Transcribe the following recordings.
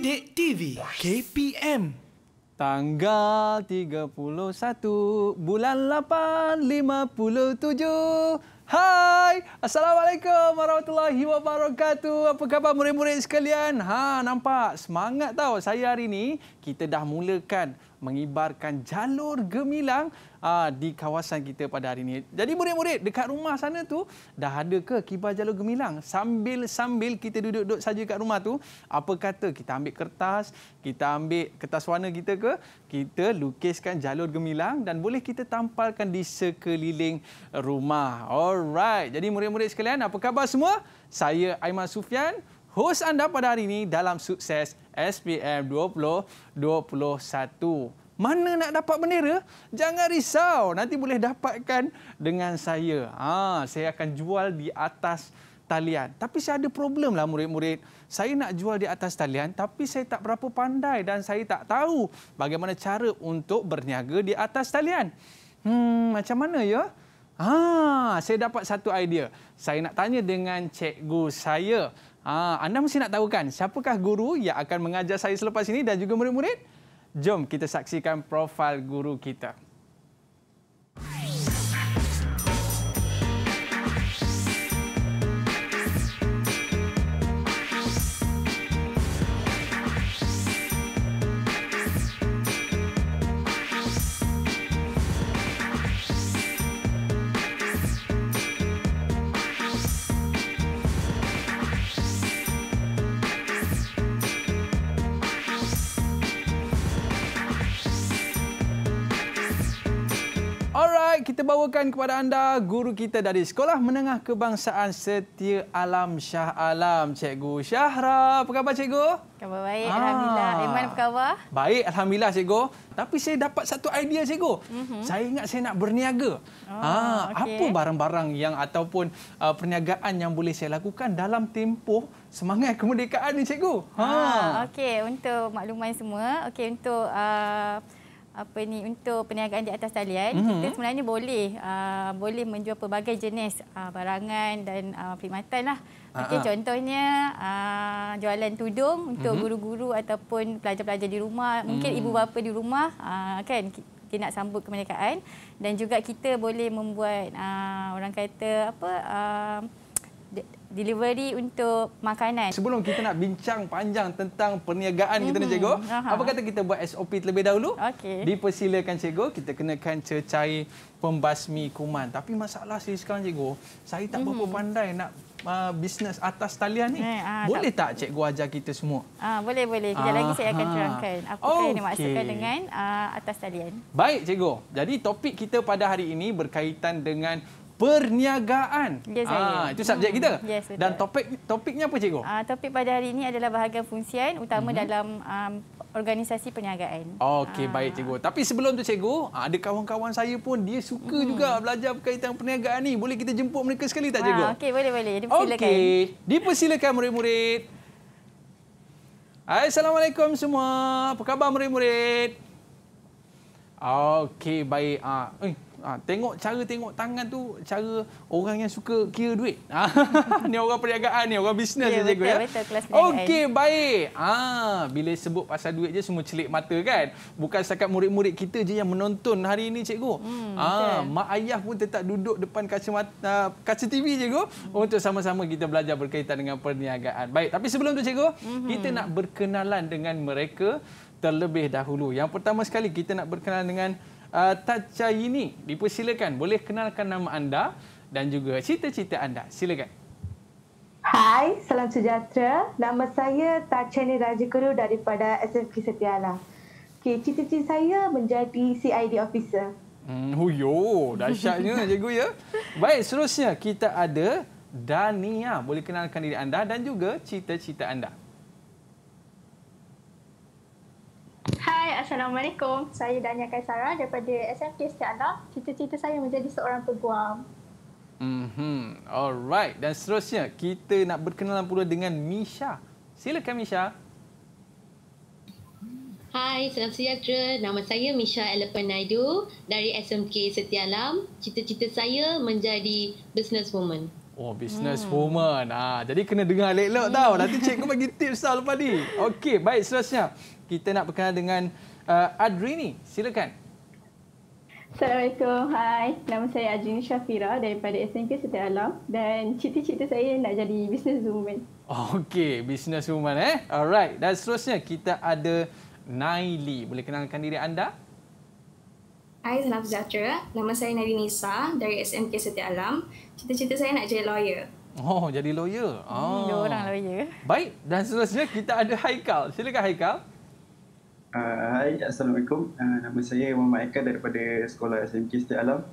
Sidik TV KPM Tanggal 31 bulan 8 57 Hai Assalamualaikum warahmatullahi wabarakatuh Apa khabar murid-murid sekalian Ha nampak semangat tau saya hari ni Kita dah mulakan mengibarkan jalur gemilang aa, ah, di kawasan kita pada hari ini. Jadi murid-murid dekat rumah sana tu dah ada ke kibar jalur gemilang? Sambil-sambil kita duduk-duduk saja dekat rumah tu, apa kata kita ambil kertas, kita ambil kertas warna kita ke, kita lukiskan jalur gemilang dan boleh kita tampalkan di sekeliling rumah. Alright. Jadi murid-murid sekalian, apa khabar semua? Saya Aiman Sufian hos anda pada hari ini dalam sukses SPM 2021. Mana nak dapat bendera? Jangan risau, nanti boleh dapatkan dengan saya. Ha, saya akan jual di atas talian. Tapi saya ada problem lah murid-murid. Saya nak jual di atas talian tapi saya tak berapa pandai dan saya tak tahu bagaimana cara untuk berniaga di atas talian. Hmm, macam mana ya? Ah, saya dapat satu idea. Saya nak tanya dengan cikgu saya. Ah, anda mesti nak tahu kan siapakah guru yang akan mengajar saya selepas ini dan juga murid-murid? Jom kita saksikan profil guru kita. Bawakan kepada anda guru kita dari Sekolah Menengah Kebangsaan Setia Alam Shah Alam, Cikgu Syahra. Apa khabar, Cikgu? Khabar baik, ah. Alhamdulillah. Iman, apa khabar? Baik, Alhamdulillah, Cikgu. Tapi saya dapat satu idea, Cikgu. Mm -hmm. Saya ingat saya nak berniaga. Oh, ah, okay. Apa barang-barang yang ataupun uh, perniagaan yang boleh saya lakukan dalam tempoh semangat kemerdekaan ini, Cikgu? Ha. Ah, ha. Okey, untuk makluman semua. Okey, untuk... Uh, apa ni untuk perniagaan di atas talian mm -hmm. kita sebenarnya boleh uh, boleh menjual pelbagai jenis uh, barangan dan uh, perkhidmatan lah. Okay, uh -huh. contohnya uh, jualan tudung untuk mhm. guru-guru mm -hmm. ataupun pelajar-pelajar di rumah mungkin mm -hmm. ibu bapa di rumah uh, kan dia nak sambut kemerdekaan dan juga kita boleh membuat uh, orang kata apa uh, delivery untuk makanan. Sebelum kita nak bincang panjang tentang perniagaan kita ni mm-hmm. cikgu, uh apa kata kita buat SOP terlebih dahulu? Okey. Dipersilakan cikgu, kita kenakan cecair pembasmi kuman. Tapi masalah saya sekarang cikgu, saya tak uh berapa mm-hmm. pandai nak uh, bisnes atas talian ni. Eh, uh, boleh tak, tak cikgu ajar kita semua? Ah, boleh boleh. Kejap lagi saya akan terangkan apa okay. yang dimaksudkan dengan uh, atas talian. Baik cikgu. Jadi topik kita pada hari ini berkaitan dengan perniagaan. Ya, saya. Ah, itu subjek kita. Ya, Dan topik topiknya apa cikgu? Ah, topik pada hari ini adalah bahagian fungsian utama -hmm. dalam um, organisasi perniagaan. Okey, ah. baik cikgu. Tapi sebelum tu cikgu, ada kawan-kawan saya pun dia suka mm. juga belajar berkaitan perniagaan ni. Boleh kita jemput mereka sekali tak cikgu? Ah, Okey, boleh boleh. Dipersilakan. Okey. Dipersilakan murid-murid. Assalamualaikum semua. Apa khabar murid-murid? Okey, baik. Ah, eh Ha, tengok cara tengok tangan tu cara orang yang suka kira duit. Ha, ni orang perniagaan ni, orang bisnes yeah, je cikgu ya. Okey, kan. baik. Ha, bila sebut pasal duit je semua celik mata kan. Bukan setakat murid-murid kita je yang menonton hari ini cikgu. Hmm, ha, mak ayah pun tetap duduk depan kaca mata, kaca TV cikgu hmm. untuk sama-sama kita belajar berkaitan dengan perniagaan. Baik, tapi sebelum tu cikgu, hmm. kita nak berkenalan dengan mereka terlebih dahulu. Yang pertama sekali kita nak berkenalan dengan Uh, Tachayini dipersilakan boleh kenalkan nama anda dan juga cita-cita anda. Silakan. Hai, salam sejahtera. Nama saya Tachayini Rajakuru daripada SFK Setiala. Okay, cita-cita saya menjadi CID officer. Hmm, huyo, dahsyatnya cikgu ya. Baik, seterusnya kita ada Dania. Boleh kenalkan diri anda dan juga cita-cita anda. Hai, Assalamualaikum. Saya Dania Kaisara daripada SMK Setia Alam. Cita-cita saya menjadi seorang peguam. Hmm, Alright. Dan seterusnya, kita nak berkenalan pula dengan Misha. Silakan Misha. Hai, salam sejahtera. Nama saya Misha Elephant Naidu dari SMK Setia Alam. Cita-cita saya menjadi businesswoman. Oh, hmm. businesswoman. hmm. Ah, ha, jadi kena dengar lelok hmm. tau. Nanti cikgu bagi tips tau lepas ni. Okey, baik seterusnya. Kita nak berkenalan dengan uh, Adrini. Silakan. Assalamualaikum. Hai. Nama saya Adrini Shafira daripada SNK Setia Alam. Dan cita-cita saya nak jadi businesswoman. Okey. Businesswoman eh. Alright. Dan seterusnya kita ada Naili. Boleh kenalkan diri anda? Hai, salam sejahtera. Nama saya Nari Nisa dari SMK Setia Alam. Cita-cita saya nak jadi lawyer. Oh, jadi lawyer. Oh. Dua ah. orang lawyer. Baik, dan seterusnya kita ada Haikal. Silakan Haikal. Uh, hai, Assalamualaikum. Uh, nama saya Muhammad Aikal daripada Sekolah SMK Setia Alam.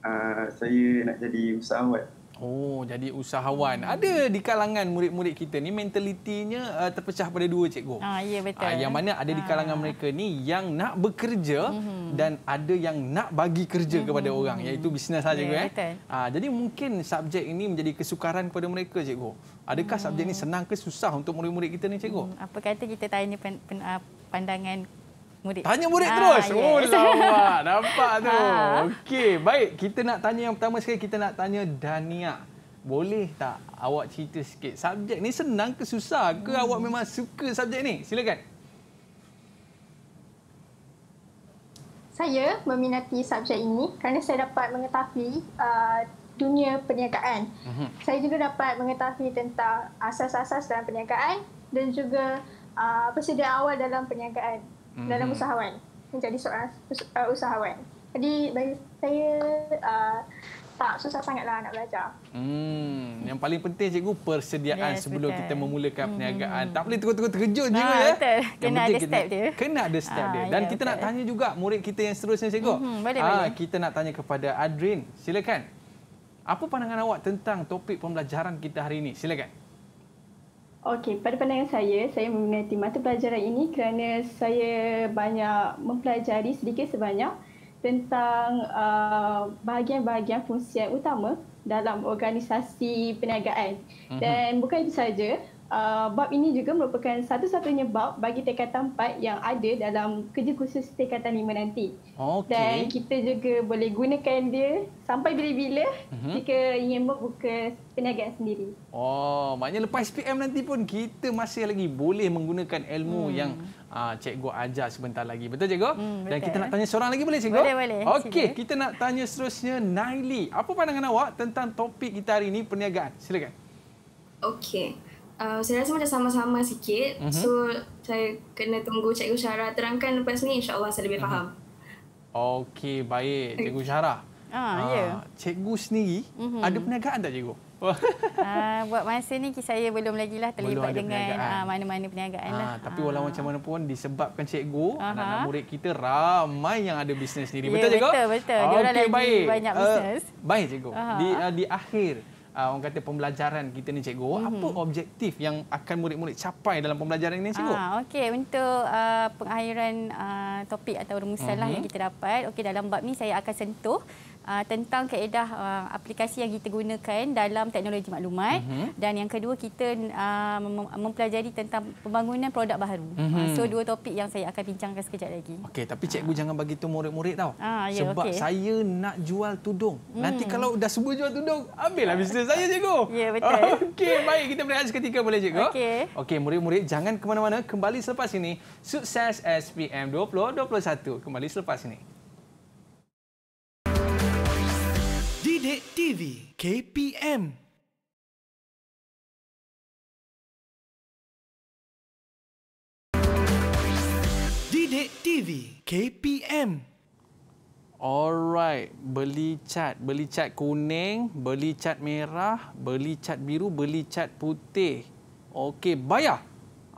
Uh, saya nak jadi usahawan. Oh, jadi usahawan. Ada di kalangan murid-murid kita ni mentalitinya uh, terpecah pada dua cikgu. Ah, ya betul. Uh, yang mana ada di kalangan ah. mereka ni yang nak bekerja mm-hmm. dan ada yang nak bagi kerja mm-hmm. kepada mhm. orang iaitu ya, bisnes saja yeah, eh. Ah, uh, jadi mungkin subjek ini menjadi kesukaran kepada mereka cikgu. Adakah hmm subjek ini senang ke susah untuk murid-murid kita ni cikgu? Hmm, apa kata kita tanya pen, pen, uh, pandangan murid. Tanya murid ha, terus. Yeah. Oh lawa, nampak tu. Ha. Okey, baik. Kita nak tanya yang pertama sekali kita nak tanya Dania. Boleh tak awak cerita sikit subjek ni senang ke susah ke hmm. awak memang suka subjek ni? Silakan. Saya meminati subjek ini kerana saya dapat mengetahui uh, dunia perniagaan. Uh-huh. Saya juga dapat mengetahui tentang asas-asas dalam perniagaan dan juga uh, ah, persediaan awal dalam perniagaan mm-hmm. dalam usahawan menjadi seorang uh, usahawan. Jadi bagi saya uh, tak susah sangatlah nak belajar. Hmm, yang paling penting cikgu persediaan yes, sebelum betul. kita memulakan mm-hmm. perniagaan. Tak boleh terus-terus terkejut juga ah, ya. Kena ada step dia. Kena ada step ah, dia. Dan ya, kita betul. nak tanya juga murid kita yang seterusnya cikgu. Mm-hmm, boleh, ah, boleh. kita nak tanya kepada Adrin. Silakan. Apa pandangan awak tentang topik pembelajaran kita hari ini? Silakan. Okey, pada pandangan saya, saya meminati mata pelajaran ini kerana saya banyak mempelajari sedikit sebanyak tentang uh, bahagian-bahagian fungsi utama dalam organisasi perniagaan. Uh-huh. Dan bukan itu saja, uh, bab ini juga merupakan satu-satunya bab bagi tingkatan 4 yang ada dalam kerja khusus tingkatan 5 nanti. Okay. Dan kita juga boleh gunakan dia sampai bila-bila uh-huh. jika ingin membuka perniagaan sendiri. Oh, maknanya lepas PM nanti pun kita masih lagi boleh menggunakan ilmu hmm. yang Ah, cikgu ajar sebentar lagi. Betul cikgu? Hmm, betul. Dan kita nak tanya seorang lagi boleh cikgu? Boleh, boleh. Okey, kita nak tanya seterusnya Naili. Apa pandangan awak tentang topik kita hari ini, perniagaan? Silakan. Okey uh, saya rasa macam sama-sama sikit. Uh-huh. So saya kena tunggu Cikgu Syara terangkan lepas ni insya-Allah saya lebih mhm. faham. Uh-huh. Okey, baik. Cikgu Syara. Ah, uh, ya. Yeah. Cikgu sendiri uh-huh. ada perniagaan tak cikgu? uh, buat masa ni saya belum lagi lah terlibat dengan perniagaan. Ah, mana-mana perniagaan uh, lah. Tapi walau uh. macam mana pun disebabkan cikgu, uh-huh. anak-anak murid kita ramai yang ada bisnes sendiri. Yeah, betul cikgu? Betul, betul. Okay, Dia orang lagi baik. banyak eh, bisnes. Uh, baik cikgu. Uh-huh. Di, uh, di akhir uh, orang kata pembelajaran kita ni cikgu. Mm-hmm. Apa mhm. objektif yang akan murid-murid capai dalam pembelajaran ini cikgu? Ah, okey untuk uh, ah, pengakhiran uh, ah, topik atau rumusan mm-hmm. lah mhm. yang kita dapat. Okey dalam bab ni saya akan sentuh Uh, tentang kaedah uh, aplikasi yang kita gunakan dalam teknologi maklumat mm-hmm. dan yang kedua kita uh, mempelajari tentang pembangunan produk baru. Mm-hmm. Uh, so dua topik yang saya akan bincangkan sekejap lagi. Okey, tapi cikgu uh. jangan bagi tu murid-murid tau. Uh, ah, yeah, Sebab okay. saya nak jual tudung. Mm. Nanti kalau dah semua jual tudung, ambillah bisnes saya cikgu. Ya yeah, betul. Okey, baik kita berehat seketika boleh cikgu? Okey. Okey, murid-murid jangan ke mana-mana, kembali selepas ini. Sukses SPM 2021. Kembali selepas ini. Sidik TV KPM Sidik TV KPM Alright, beli cat, beli cat kuning, beli cat merah, beli cat biru, beli cat putih. Okey, bayar.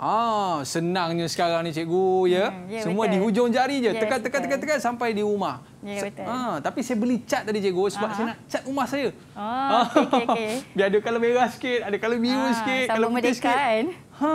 Ah, senangnya sekarang ni cikgu ya. Hmm, yeah, Semua betul. di hujung jari je. Ya, Tekan-tekan yeah, tekan sampai di rumah. Ya yeah, betul. Ah, tapi saya beli cat tadi cikgu sebab uh -huh. saya nak cat rumah saya. Oh, ha. okey okey. Biar ada kalau merah sikit, ada kalau biru ah, sikit, kalau putih sikit. Kan? Ha.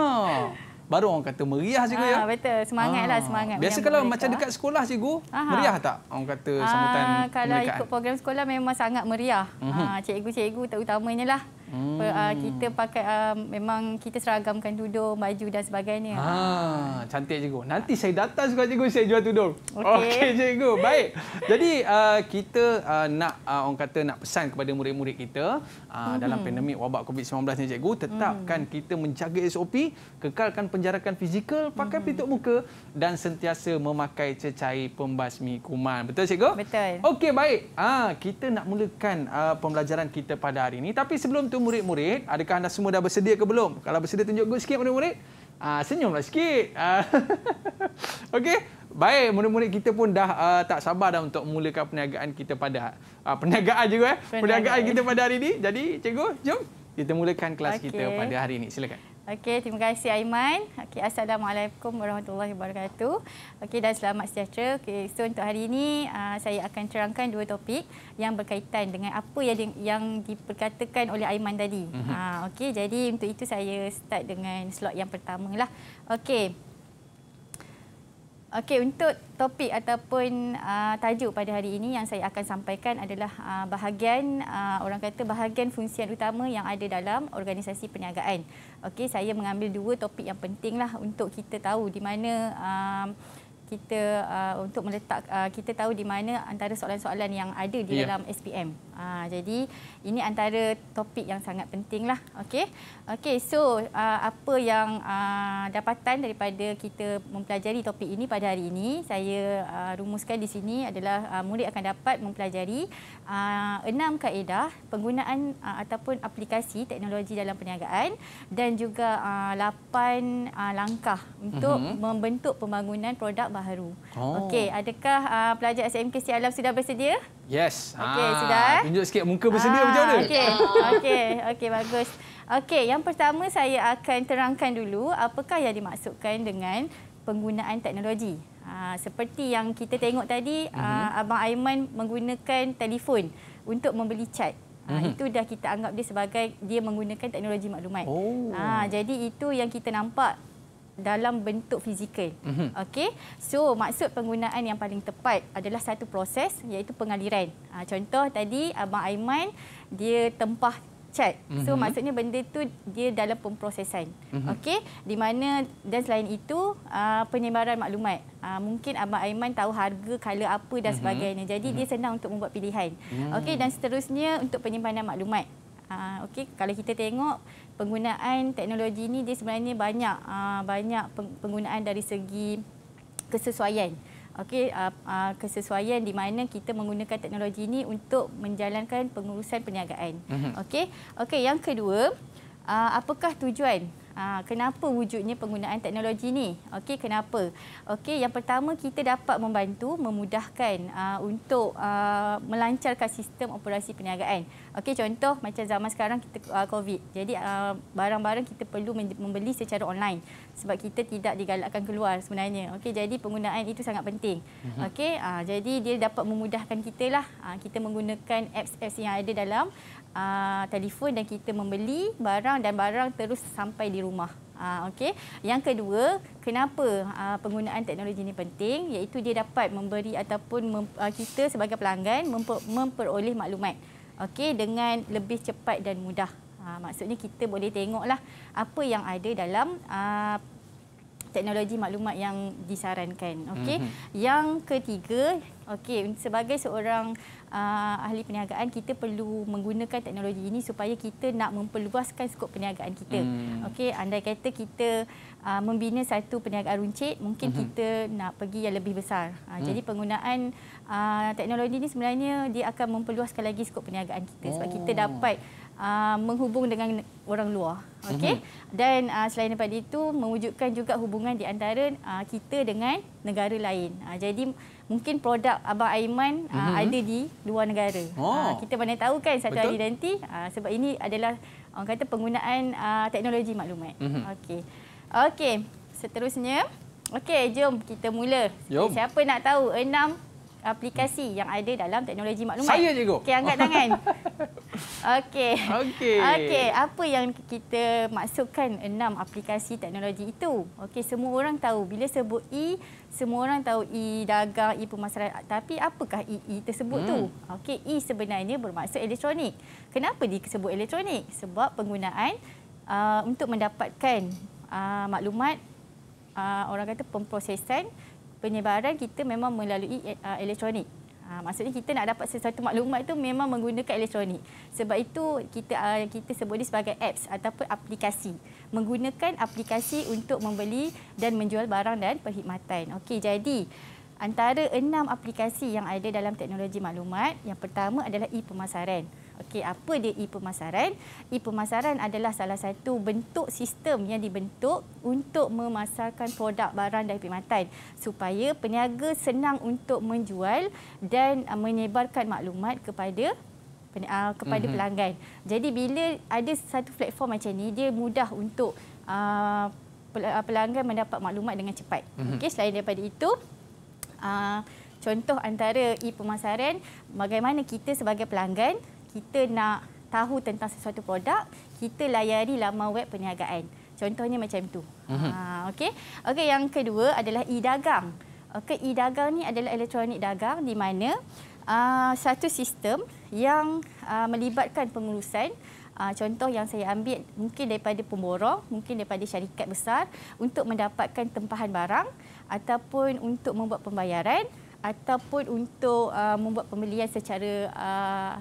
Baru orang kata meriah cikgu ya. ah, ya. betul. Semangatlah ah. semangat. Biasa kalau mereka. macam dekat sekolah cikgu, uh meriah tak? Orang kata ah, sambutan ah, kalau ikut kan. program sekolah memang sangat meriah. Uh mhm. -huh. ah, cikgu-cikgu terutamanya lah. Hmm. Per, uh, kita pakai uh, memang kita seragamkan tudung, baju dan sebagainya. Ah, cantik cikgu. Nanti saya datang juga cikgu saya jual tudung. Okey okay, cikgu. Baik. Jadi uh, kita uh, nak uh, orang kata nak pesan kepada murid-murid kita uh, hmm. dalam pandemik wabak COVID-19 ni cikgu, tetapkan hmm. kita menjaga SOP, kekalkan penjarakan fizikal, pakai hmm. pelitup muka dan sentiasa memakai cecair pembasmi kuman. Betul cikgu? Betul. Okey baik. Ah, uh, kita nak mulakan uh, pembelajaran kita pada hari ini tapi sebelum tu tu murid-murid, adakah anda semua dah bersedia ke belum? Kalau bersedia tunjuk good sikit murid-murid. Ah, senyumlah sikit. Ah, okey. Baik, murid-murid kita pun dah uh, tak sabar dah untuk mulakan perniagaan kita pada uh, perniagaan juga eh. Perniagaan, perniagaan kita pada hari ini. Jadi, cikgu, jom kita mulakan kelas okay. kita pada hari ini. Silakan. Okey, terima kasih Aiman. Okey, assalamualaikum warahmatullahi wabarakatuh. Okey, dan selamat sejahtera. Okey, so untuk hari ini uh, saya akan cerangkan dua topik yang berkaitan dengan apa yang di, yang diperkatakan oleh Aiman tadi. Mm-hmm. Uh, okey, jadi untuk itu saya start dengan slot yang pertama lah. Okey. Okey, untuk topik ataupun uh, tajuk pada hari ini yang saya akan sampaikan adalah uh, bahagian uh, orang kata bahagian fungsi utama yang ada dalam organisasi perniagaan. Okey, saya mengambil dua topik yang pentinglah untuk kita tahu di mana uh, kita uh, untuk meletak uh, kita tahu di mana antara soalan-soalan yang ada di yeah. dalam SPM. Uh, ah, jadi ini antara topik yang sangat pentinglah. Okey. Okey, so uh, apa yang uh, dapatan daripada kita mempelajari topik ini pada hari ini, saya uh, rumuskan di sini adalah uh, murid akan dapat mempelajari uh, enam kaedah penggunaan uh, ataupun aplikasi teknologi dalam perniagaan dan juga uh, lapan uh, langkah untuk uh-huh. membentuk pembangunan produk baru. Oh. Okey, adakah uh, pelajar SMK Sia Alam sudah bersedia? Yes. Okey, ah, sudah. Eh? Tunjuk sikit muka bersedia ha. macam mana? Okey, okey, okay, bagus. Okey, yang pertama saya akan terangkan dulu apakah yang dimaksudkan dengan penggunaan teknologi. Ha, seperti yang kita tengok tadi, uh-huh. Abang Aiman menggunakan telefon untuk membeli cat. Ha, ah, mhm. itu dah kita anggap dia sebagai dia menggunakan teknologi maklumat. Oh. Ha, jadi itu yang kita nampak dalam bentuk fizikal. Uh-huh. Okey. So maksud penggunaan yang paling tepat adalah satu proses iaitu pengaliran. Ha, contoh tadi abang Aiman dia tempah cat. So mm-hmm. maksudnya benda tu dia dalam pemprosesan. Mm-hmm. Okey, di mana dan selain itu uh, penyebaran maklumat. Uh, mungkin abang Aiman tahu harga color apa dan mm-hmm. sebagainya. Jadi mm-hmm. dia mhm. senang untuk membuat pilihan. Mm. Okey dan seterusnya untuk penyimpanan maklumat. Uh, ah, Okey, kalau kita tengok penggunaan teknologi ini, dia sebenarnya banyak uh, banyak penggunaan dari segi kesesuaian okey uh, uh, kesesuaian di mana kita menggunakan teknologi ini untuk menjalankan pengurusan perniagaan. Mm-hmm. Okey. Okey, yang kedua, uh, apakah tujuan? Uh, kenapa wujudnya penggunaan teknologi ini? Okey, kenapa? Okey, yang pertama kita dapat membantu memudahkan uh, untuk uh, melancarkan sistem operasi perniagaan. Okey, contoh macam zaman sekarang kita uh, COVID. Jadi uh, barang-barang kita perlu membeli secara online sebab kita tidak digalakkan keluar sebenarnya. Okey, jadi penggunaan itu sangat penting. Mhm. Okey, uh, jadi dia dapat memudahkan kita lah. Uh, kita menggunakan apps-apps yang ada dalam uh, telefon dan kita membeli barang dan barang terus sampai di rumah. Uh, Okey, yang kedua, kenapa uh, penggunaan teknologi ini penting? Iaitu dia dapat memberi ataupun mem, uh, kita sebagai pelanggan memper, memperoleh maklumat. Okey, dengan lebih cepat dan mudah. Ha, maksudnya kita boleh tengoklah apa yang ada dalam uh, teknologi maklumat yang disarankan. Okey. Mm-hmm. Yang ketiga, okay? sebagai seorang uh, ahli perniagaan kita perlu menggunakan teknologi ini supaya kita nak memperluaskan skop perniagaan kita. Mm. Okey, andai kata kita uh, membina satu perniagaan runcit, mungkin mm-hmm. kita nak pergi yang lebih besar. Uh, mm. jadi penggunaan uh, teknologi ini sebenarnya dia akan memperluaskan lagi skop perniagaan kita oh. sebab kita oh. dapat uh, menghubung dengan orang luar. Mhm. Okey. Dan uh, selain daripada itu mewujudkan juga hubungan di antara uh, kita dengan negara lain. Uh, jadi mungkin produk abang Aiman uh, mm-hmm. ada di luar negara. Oh. Uh, kita mana tahu kan satu Betul. hari nanti uh, sebab ini adalah orang kata penggunaan uh, teknologi maklumat. Mm-hmm. Okey. Okey, seterusnya. Okey, jom kita mula. Jom. Siapa nak tahu enam aplikasi yang ada dalam teknologi maklumat. Saya cikgu. Okey, angkat tangan. Okey. Okey. Okey, apa yang kita maksudkan enam aplikasi teknologi itu? Okey, semua orang tahu bila sebut e, semua orang tahu e dagang, e pemasaran. Tapi apakah e, -E tersebut hmm. tu? Okey, e sebenarnya bermaksud elektronik. Kenapa disebut elektronik? Sebab penggunaan uh, untuk mendapatkan uh, maklumat uh, orang kata pemprosesan penyebaran kita memang melalui uh, elektronik. Ha, maksudnya kita nak dapat sesuatu maklumat itu memang menggunakan elektronik. Sebab itu kita uh, kita sebut dia sebagai apps ataupun aplikasi. Menggunakan aplikasi untuk membeli dan menjual barang dan perkhidmatan. Okey, jadi antara enam aplikasi yang ada dalam teknologi maklumat, yang pertama adalah e-pemasaran. Okey, apa dia e-pemasaran? E-pemasaran adalah salah satu bentuk sistem yang dibentuk untuk memasarkan produk barang dan perkhidmatan supaya peniaga senang untuk menjual dan uh, menyebarkan maklumat kepada uh, kepada mm-hmm. pelanggan. Jadi bila ada satu platform macam ni, dia mudah untuk uh, uh pelanggan mendapat maklumat dengan cepat. Mm-hmm. Okey, selain daripada itu, uh, contoh antara e-pemasaran, bagaimana kita sebagai pelanggan kita nak tahu tentang sesuatu produk, kita layari laman web perniagaan. Contohnya macam tu. Mhm. Ha, Okay, Okey, yang kedua adalah e-dagang. Okey, e-dagang ni adalah elektronik dagang di mana uh, satu sistem yang uh, melibatkan pengurusan Uh, contoh yang saya ambil mungkin daripada pemborong, mungkin daripada syarikat besar untuk mendapatkan tempahan barang ataupun untuk membuat pembayaran ataupun untuk uh, membuat pembelian secara uh,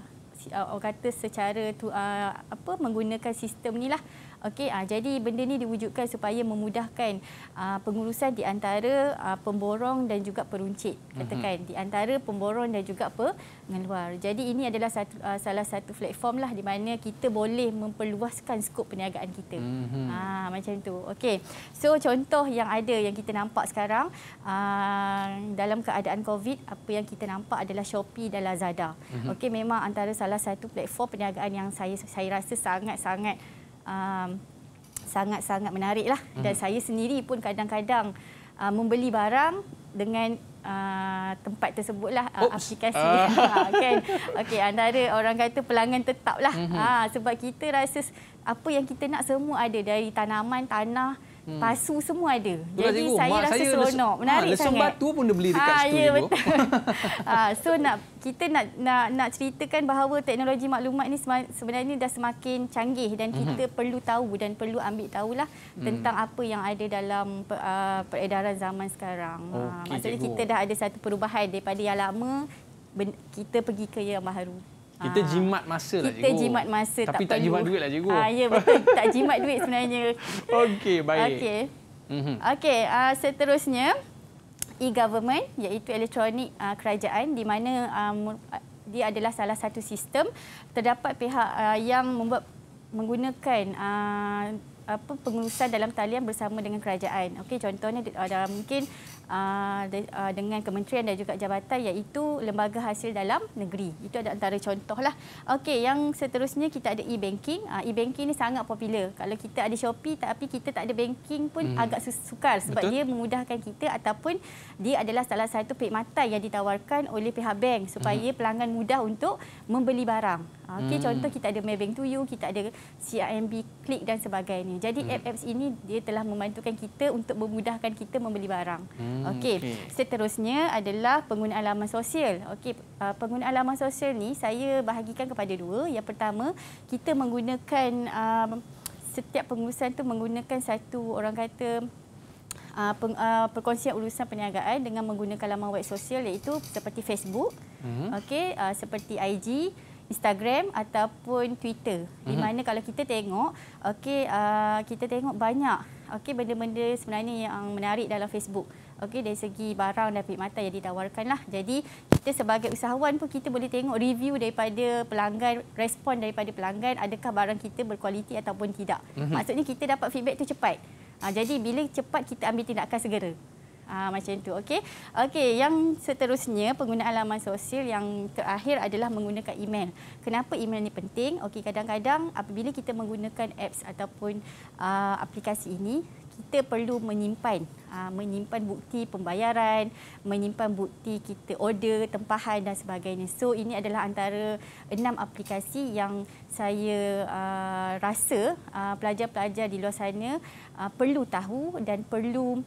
uh, orang kata secara tu uh, apa menggunakan sistem ni lah Okey, uh, jadi benda ni diwujudkan supaya memudahkan uh, pengurusan di antara uh, pemborong dan juga peruncit. Katakan mm-hmm. di antara pemborong dan juga pengeluar. Jadi ini adalah satu, uh, salah satu platform lah di mana kita boleh memperluaskan skop perniagaan kita. Mm-hmm. Uh, macam tu. Okey. So contoh yang ada yang kita nampak sekarang uh, dalam keadaan COVID apa yang kita nampak adalah Shopee dan Lazada. Mm-hmm. Okey, memang antara salah satu platform perniagaan yang saya saya rasa sangat-sangat Um, sangat-sangat uh, lah mm-hmm. dan mhm. saya sendiri pun kadang-kadang uh, membeli barang dengan uh, tempat tersebutlah uh, aplikasi uh. ha, kan okey antara orang kata pelanggan tetap lah hmm ha sebab kita rasa apa yang kita nak semua ada dari tanaman tanah Hmm. Pasu semua ada. Betul Jadi cikgu. saya Mak rasa saya seronok. Menarik ha, sangat. batu pun dia beli dekat ha, situ. Ya, ha, so nak kita nak nak nak ceritakan bahawa teknologi maklumat ini sebenarnya dah semakin canggih dan kita hmm. perlu tahu dan perlu ambil tahulah hmm. tentang hmm. apa yang ada dalam uh, peredaran zaman sekarang. Okay, ha, maksudnya cikgu. kita dah ada satu perubahan daripada yang lama kita pergi ke yang baru. Kita ha. jimat masa lah cikgu. Kita jimat masa. Tapi tak, jimat duit lah cikgu. Ha, ya betul. tak jimat duit sebenarnya. Okey, baik. Okey. Mm -hmm. Okey, uh, seterusnya. E-government iaitu elektronik uh, kerajaan di mana um, dia adalah salah satu sistem terdapat pihak uh, yang membuat menggunakan uh, apa pengurusan dalam talian bersama dengan kerajaan. Okey contohnya ada mungkin Ah, ah, dengan kementerian dan juga jabatan iaitu lembaga hasil dalam negeri. Itu ada antara contoh lah. Okey, yang seterusnya kita ada e-banking. Ah, e-banking ni sangat popular. Kalau kita ada Shopee tapi kita tak ada banking pun hmm. agak sukar sebab Betul. dia memudahkan kita ataupun dia adalah salah satu perkhidmatan yang ditawarkan oleh pihak bank supaya hmm. pelanggan mudah untuk membeli barang. Okey, hmm. contoh kita ada Maybank to you, kita ada CIMB Click dan sebagainya. Jadi hmm. apps ini dia telah membantukan kita untuk memudahkan kita membeli barang. Hmm. Okey. Okay. Seterusnya adalah penggunaan laman sosial. Okey, uh, penggunaan laman sosial ni saya bahagikan kepada dua. Yang pertama, kita menggunakan um, setiap pengurusan tu menggunakan satu orang kata Uh, peng, uh, perkongsian urusan perniagaan dengan menggunakan laman web sosial iaitu seperti Facebook, hmm. okey, uh, seperti IG, Instagram ataupun Twitter. Mm-hmm. Di mhm. mana kalau kita tengok, okey uh, kita tengok banyak okey benda-benda sebenarnya yang menarik dalam Facebook. Okey dari segi barang dan mata yang ditawarkan lah. Jadi kita sebagai usahawan pun kita boleh tengok review daripada pelanggan, respon daripada pelanggan adakah barang kita berkualiti ataupun tidak. Mm-hmm. Maksudnya kita dapat feedback tu cepat. Ha, jadi bila cepat kita ambil tindakan segera. Ha, macam tu, okey. Okey, yang seterusnya penggunaan laman sosial yang terakhir adalah menggunakan email. Kenapa email ni penting? Okey, kadang-kadang apabila kita menggunakan apps ataupun uh, aplikasi ini, kita perlu menyimpan uh, menyimpan bukti pembayaran, menyimpan bukti kita order, tempahan dan sebagainya. So, ini adalah antara enam aplikasi yang saya uh, rasa uh, pelajar-pelajar di luar sana uh, perlu tahu dan perlu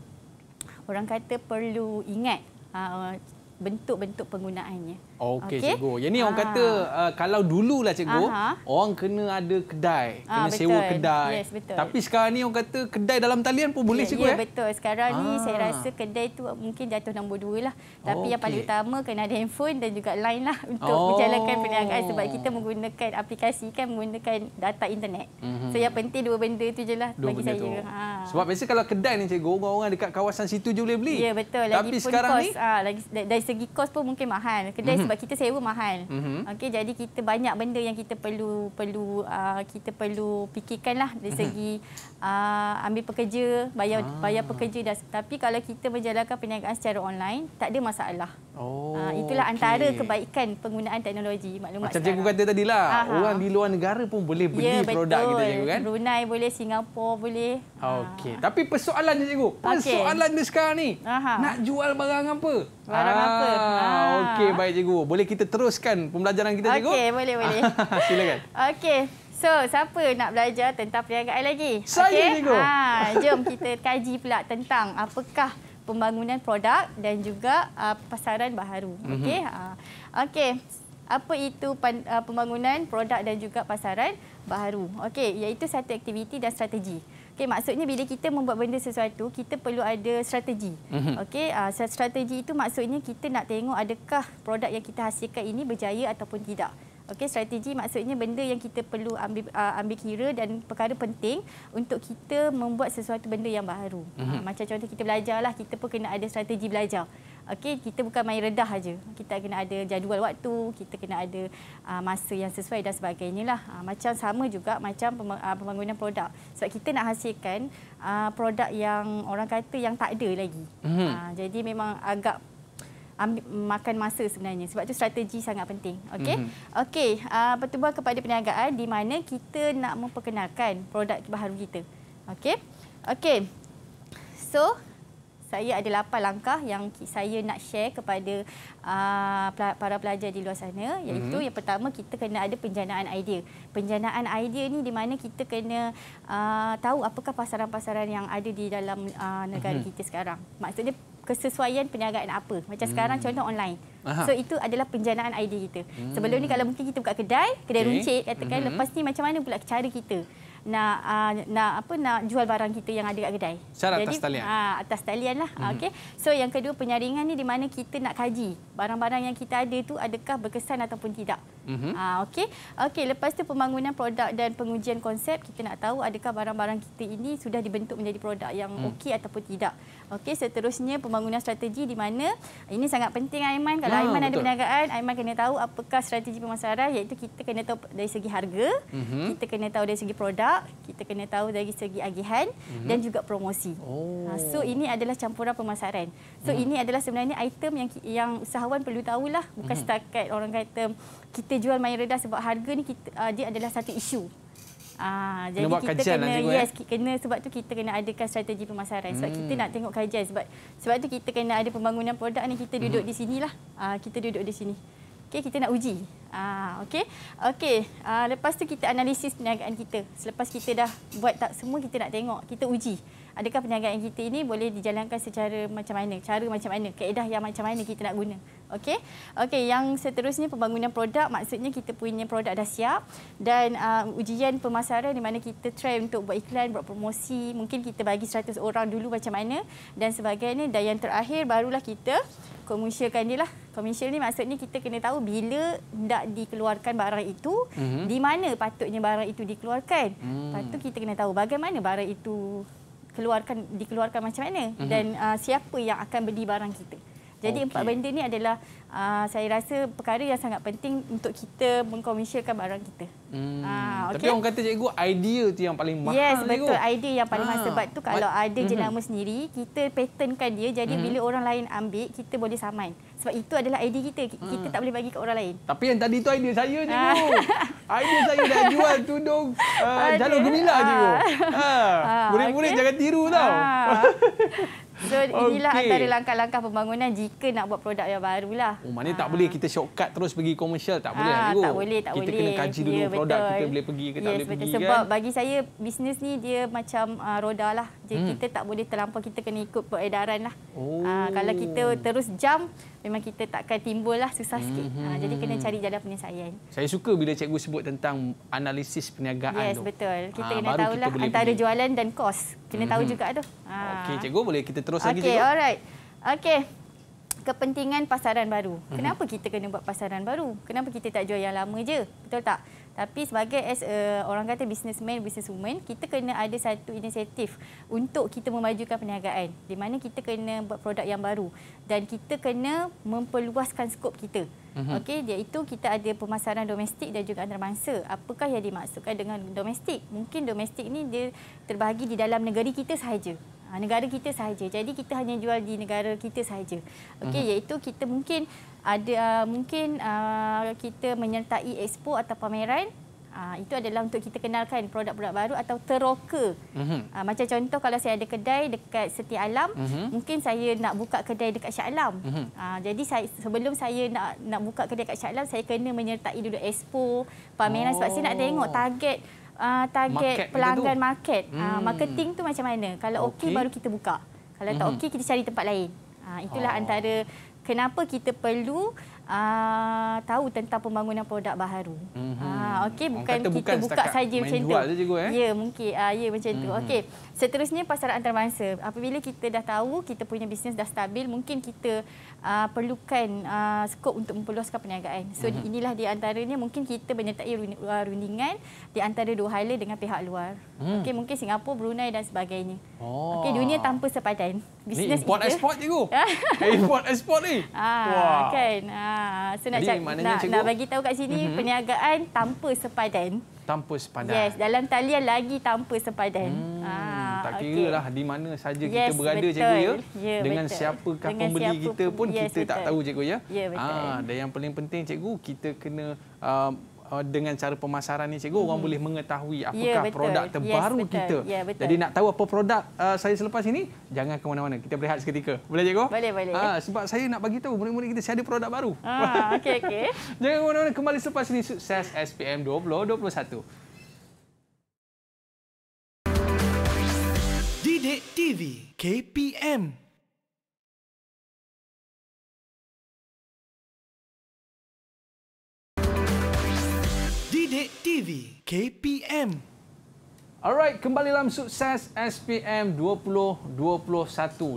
orang kata perlu ingat ah, bentuk-bentuk penggunaannya. Okey, okay. cikgu. Yang ni orang ah. kata uh, kalau lah cikgu, Aha. orang kena ada kedai, ah, kena Aa, sewa kedai. Yes, betul. Tapi sekarang ni orang kata kedai dalam talian pun boleh yeah, cikgu. Ya, yeah, eh? betul. Sekarang Aa. ni saya rasa kedai tu mungkin jatuh nombor dua lah. Tapi okay. yang paling utama kena ada handphone dan juga line lah untuk oh. menjalankan perniagaan sebab kita menggunakan aplikasi kan menggunakan data internet. Mm -hmm. So yang penting dua benda tu je lah dua bagi saya. Ha. Sebab biasa kalau kedai ni cikgu, orang-orang dekat kawasan situ je boleh beli. Ya, yeah, betul. Lagi Tapi sekarang kos, ni? Ha, lagi, dari segi kos pun mungkin mahal. Kedai mm -hmm sebab kita sewa mahal. Mm-hmm. Okey jadi kita banyak benda yang kita perlu perlu uh, kita perlu fikirkanlah dari mhm. segi uh, ambil pekerja, bayar ah. bayar pekerja dah. Tapi kalau kita menjalankan perniagaan secara online, tak ada masalah. Ah, oh. Uh, itulah okay. antara kebaikan penggunaan teknologi maklumat. Macam cikgu kata tadilah, Aha. orang di luar negara pun boleh ya, beli ya, produk kita cikgu kan? Brunei boleh, Singapura boleh. Okey. Ha. Tapi persoalannya cikgu, persoalan okay. dia sekarang ni. Aha. Nak jual barang apa? Barang ah. apa? Ha. Okey baik cikgu. Boleh kita teruskan pembelajaran kita, Cikgu? Okey, boleh, boleh. Silakan. Okey. So, siapa nak belajar tentang perniagaan lagi? Saya, okay. Cikgu. Ha, jom kita kaji pula tentang apakah pembangunan produk dan juga uh, pasaran baharu. Mhm. Okey. Mm -hmm. Okey. Apa itu pan, uh, pembangunan produk dan juga pasaran baharu? Okey, iaitu satu aktiviti dan strategi. Okey, maksudnya bila kita membuat benda sesuatu, kita perlu ada strategi. Mm-hmm. Okey, uh, strategi itu maksudnya kita nak tengok adakah produk yang kita hasilkan ini berjaya ataupun tidak. Okey, strategi maksudnya benda yang kita perlu ambil uh, ambil kira dan perkara penting untuk kita membuat sesuatu benda yang baru. Mm-hmm. Uh, macam contoh kita belajarlah, kita pun kena ada strategi belajar. Okey, kita bukan main redah aja. Kita kena ada jadual waktu, kita kena ada uh, masa yang sesuai dan sebagainya lah. Uh, macam sama juga macam ah, pembangunan produk. Sebab kita nak hasilkan uh, produk yang orang kata yang tak ada lagi. Mm-hmm. Uh, jadi memang agak ambil makan masa sebenarnya sebab tu strategi sangat penting okey mm-hmm. okey uh, pertubuhan kepada perniagaan di mana kita nak memperkenalkan produk baru kita okey okey so saya ada 8 langkah yang saya nak share kepada uh, para pelajar di luar sana iaitu mm-hmm. yang pertama kita kena ada penjanaan idea. Penjanaan idea ni di mana kita kena uh, tahu apakah pasaran-pasaran yang ada di dalam uh, negara mm-hmm. kita sekarang. Maksudnya kesesuaian perniagaan apa? Macam mm. sekarang hmm. contoh online. Aha. So itu adalah penjanaan idea kita. Mm. Sebelum ni hmm. kalau mungkin kita buka kedai, kedai okay. runcit katakan hmm lepas ni macam mana pula cara kita? nak uh, nak apa nak jual barang kita yang ada kat kedai. Secara Jadi, atas talian. Uh, atas talian lah. Ah, mm -hmm. okay. So yang kedua penyaringan ni di mana kita nak kaji barang-barang yang kita ada tu adakah berkesan ataupun tidak. Mm -hmm. uh, okay. Okay. Lepas tu pembangunan produk dan pengujian konsep kita nak tahu adakah barang-barang kita ini sudah dibentuk menjadi produk yang mm. okey ataupun tidak. Okey, seterusnya pembangunan strategi di mana ini sangat penting Aiman. Kalau ya, Aiman betul. ada perniagaan, Aiman kena tahu apakah strategi pemasaran iaitu kita kena tahu dari segi harga, uh-huh. kita kena tahu dari segi produk, kita kena tahu dari segi agihan uh-huh. dan juga promosi. Oh. Ha, so ini adalah campuran pemasaran. So uh-huh. ini adalah sebenarnya item yang yang usahawan perlu tahu lah bukan uh-huh. setakat orang kata kita jual main redah sebab harga ni kita, uh, dia adalah satu isu. Ah, jadi kena buat kita kajian kena, lah yes, juga, kena sebab tu kita kena adakan strategi pemasaran. Sebab hmm. kita nak tengok kajian. Sebab sebab tu kita kena ada pembangunan produk ni. Kita duduk hmm. di sini lah. Ah, kita duduk di sini. Okey, kita nak uji. Ah, Okey, okay. Ah, lepas tu kita analisis perniagaan kita. Selepas kita dah buat tak semua, kita nak tengok. Kita uji. Adakah perniagaan kita ini boleh dijalankan secara macam mana? Cara macam mana? Kaedah yang macam mana kita nak guna? Okey. Okey, yang seterusnya pembangunan produk maksudnya kita punya produk dah siap dan uh, ujian pemasaran di mana kita try untuk buat iklan, buat promosi, mungkin kita bagi 100 orang dulu macam mana dan sebagainya dan yang terakhir barulah kita komersialkan dia lah. Komersial ni maksudnya kita kena tahu bila nak dikeluarkan barang itu, mm-hmm. di mana patutnya barang itu dikeluarkan. Mm. Lepas tu kita kena tahu bagaimana barang itu keluarkan dikeluarkan macam mana mm-hmm. dan uh, siapa yang akan beli barang kita. Jadi okay. empat benda ni adalah uh, saya rasa perkara yang sangat penting untuk kita mengkomersialkan barang kita. Hmm. Uh, ah, okay. Tapi orang kata cikgu idea tu yang paling mahal. Yes, betul. Cikgu. Idea yang paling ah, mahal sebab tu kalau ba- ada mhm. jenama mm-hmm. sendiri, kita patternkan dia jadi mm-hmm. bila orang lain ambil, kita boleh saman. Sebab itu adalah idea kita. Kita ha. tak boleh bagi ke orang lain. Tapi yang tadi tu idea saya je cikgu. Idea saya nak jual tudung uh, jalur gemilang ha. cikgu. Murid-murid jangan tiru tau. So inilah okay. antara langkah-langkah pembangunan jika nak buat produk yang baru lah. Oh, maknanya ha. tak boleh ah. kita shortcut terus pergi komersial. Tak ha, boleh. Lah, ah, tak oh. boleh. Tak kita boleh. kena kaji dulu yeah, produk betul. kita boleh pergi ke yes, tak boleh betul. pergi Sebab kan. bagi saya bisnes ni dia macam uh, roda lah. Jadi hmm. kita tak boleh terlampau kita kena ikut peredaran lah. Oh. Uh, kalau kita terus jump memang kita takkan timbul lah susah sikit. Mm -hmm. ha, jadi kena mhm. cari jalan penyelesaian. Saya suka bila cikgu sebut tentang analisis perniagaan yes, tu. Yes, betul. Kita ha, kena tahu lah antara beli. jualan dan kos. Kena mm -hmm. tahu mhm. juga tu. Ah. Okey, cikgu boleh kita terus okay, lagi cikgu? Okey, alright. Okey. Kepentingan pasaran baru. Mhm. Kenapa kita kena buat pasaran baru? Kenapa kita tak jual yang lama je? Betul tak? Tapi sebagai as a, orang kata businessman, businesswoman, kita kena ada satu inisiatif untuk kita memajukan perniagaan. Di mana kita kena buat produk yang baru dan kita kena memperluaskan skop kita. Mhm. Okey, iaitu kita ada pemasaran domestik dan juga antarabangsa. Apakah yang dimaksudkan dengan domestik? Mungkin domestik ni dia terbahagi di dalam negeri kita sahaja. Ha, negara kita sahaja. Jadi kita hanya jual di negara kita sahaja. Okey, mhm. iaitu kita mungkin ada uh, mungkin uh, kita menyertai expo atau pameran uh, itu adalah untuk kita kenalkan produk-produk baru atau teroka. Mm-hmm. Uh, macam contoh kalau saya ada kedai dekat Setia Alam, mm-hmm. mungkin saya nak buka kedai dekat Shah Alam. Mm-hmm. Uh, jadi saya, sebelum saya nak nak buka kedai dekat Shah Alam, saya kena menyertai dulu expo, pameran oh. sebab saya nak oh. tengok target uh, target market pelanggan market. Mm. Uh, marketing tu macam mana? Kalau okey okay, baru kita buka. Kalau mm-hmm. tak mhm. okey kita cari tempat lain. Uh, itulah oh. antara kenapa kita perlu Uh, tahu tentang pembangunan produk baharu. Mm -hmm. uh, okey bukan, bukan kita buka saja macam tu. Eh? Ya mungkin uh, ya macam mm -hmm. tu. Mhm. Okay. Seterusnya pasaran antarabangsa. Apabila kita dah tahu kita punya bisnes dah stabil, mungkin kita uh, perlukan uh, skop untuk memperluaskan perniagaan. So uh-huh. inilah di antaranya mungkin kita menyertai uh, rundingan di antara dua highland dengan pihak luar. Hmm. Okey, mungkin Singapura, Brunei dan sebagainya. Oh. Okey, dunia tanpa sepadan. Bisnes import itu. export cikgu. Eh, import export ni. Ah, Wah. kan. Ah, so nak, cak, nak, nak bagi tahu kat sini uh-huh. perniagaan tanpa sepadan. Tanpa sepadan. Yes, dalam talian lagi tanpa sepadan. Hmm. Ah. Tak kira okay. lah di mana saja yes, kita berada betul. cikgu ya. ya dengan betul. siapakah dengan pembeli siapa kita pun yes, kita betul. tak tahu cikgu ya. ya ah dan yang paling penting cikgu kita kena um, uh, dengan cara pemasaran ni cikgu hmm. orang boleh mengetahui ya, apakah ya, produk terbaru yes, kita. Ya, Jadi nak tahu apa produk uh, saya selepas ini jangan ke mana-mana. Kita berehat seketika. Boleh cikgu? Boleh, boleh. Ha, sebab saya nak bagi tahu murid-murid kita saya ada produk baru. Ah, okey okey. jangan ke mana-mana kembali selepas ini sukses SPM 2021. Sidik TV KPM Sidik TV KPM Alright, kembali dalam sukses SPM 2021.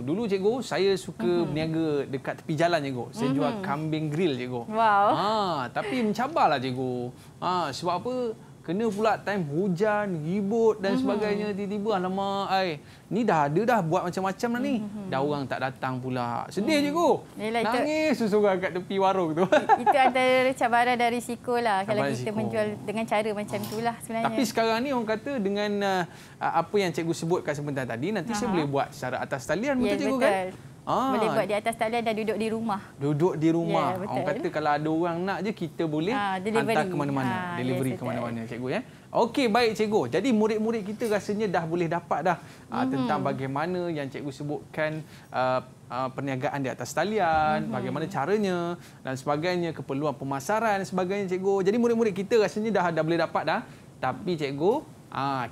Dulu cikgu, saya suka uh-huh. berniaga dekat tepi jalan cikgu. Saya uh-huh. jual mhm. kambing grill cikgu. Wow. Ha, tapi mencabarlah cikgu. Ha, sebab apa? Kena pula time hujan, ribut dan mhm. sebagainya. Tiba-tiba, mm -hmm. alamak, ay, ni dah ada dah buat macam-macam mm -hmm. ni. Mhm. Dah orang tak datang pula. Sedih mm. je ku. Mhm. Yalah, Nangis seseorang kat tepi warung tu. Itu antara cabaran dan risiko lah. Kalau kita risiko. menjual dengan cara macam tu lah sebenarnya. Tapi sekarang ni orang kata dengan uh, apa yang cikgu sebut kat sebentar tadi, nanti Aha. saya boleh buat secara atas talian. Betul, yeah, cikgu kan? betul. kan? Ah. Boleh buat di atas talian dan duduk di rumah. Duduk di rumah. Ya, orang kata kalau ada orang nak je kita boleh ha, hantar ke mana-mana. Ha, delivery yes, ke mana-mana cikgu ya. Okey baik cikgu. Jadi murid-murid kita rasanya dah boleh dapat dah mm -hmm. tentang bagaimana yang cikgu sebutkan uh, perniagaan di atas talian, hmm. bagaimana caranya dan sebagainya, keperluan pemasaran dan sebagainya cikgu. Jadi murid-murid kita rasanya dah dah boleh dapat dah. Tapi cikgu,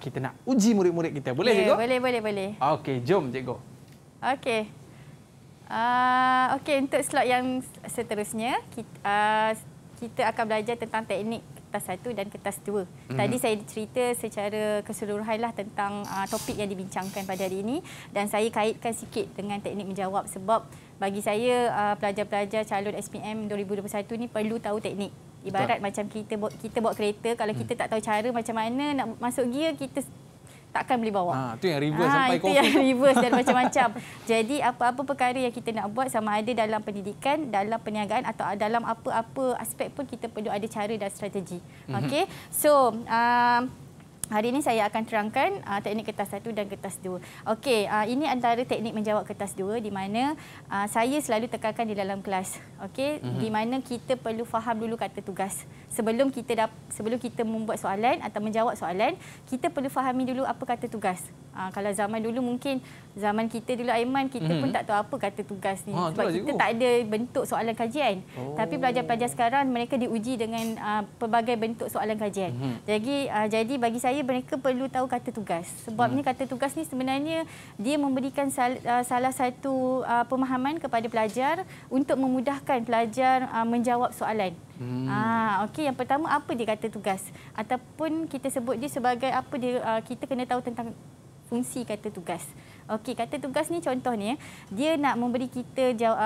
kita nak uji murid-murid kita. Boleh yeah, cikgu? Boleh, boleh, boleh. Okey, jom cikgu. Okey. Ah, okay, untuk slot yang seterusnya, kita, uh, kita akan belajar tentang teknik kertas satu dan kertas dua. Mm. Tadi saya cerita secara keseluruhanlah tentang uh, topik yang dibincangkan pada hari ini dan saya kaitkan sikit dengan teknik menjawab sebab bagi saya uh, pelajar-pelajar calon SPM 2021 ni perlu tahu teknik. Ibarat Betul. macam kita kita buat kereta kalau kita hmm. tak tahu cara macam mana nak masuk gear kita takkan beli bawah. Ah, ha, itu yang reverse ha, sampai itu yang reverse dan macam-macam. Jadi apa-apa perkara yang kita nak buat sama ada dalam pendidikan, dalam perniagaan atau dalam apa-apa aspek pun kita perlu ada cara dan strategi. Mm -hmm. Okey. So, uh, Hari ini saya akan terangkan uh, teknik kertas satu dan kertas dua. Okey, uh, ini antara teknik menjawab kertas dua di mana uh, saya selalu tekankan di dalam kelas. Okey, mm-hmm. di mana kita perlu faham dulu kata tugas. Sebelum kita dap- sebelum kita membuat soalan atau menjawab soalan, kita perlu fahami dulu apa kata tugas. Uh, kalau zaman dulu mungkin zaman kita dulu Aiman kita mm-hmm. pun mhm. tak tahu apa kata tugas ni ha, sebab kita juga. tak ada bentuk soalan kajian. Oh. Tapi pelajar-pelajar sekarang mereka diuji dengan uh, pelbagai bentuk soalan kajian. Mm-hmm. Jadi uh, jadi bagi saya saya mereka perlu tahu kata tugas. Sebabnya hmm. kata tugas ni sebenarnya dia memberikan uh, salah satu uh, pemahaman kepada pelajar untuk memudahkan pelajar uh, menjawab soalan. Hmm. Ah okay. yang pertama apa dia kata tugas ataupun kita sebut dia sebagai apa dia kita kena tahu tentang fungsi kata tugas. Okey kata tugas ni contohnya dia nak memberi kita jaw-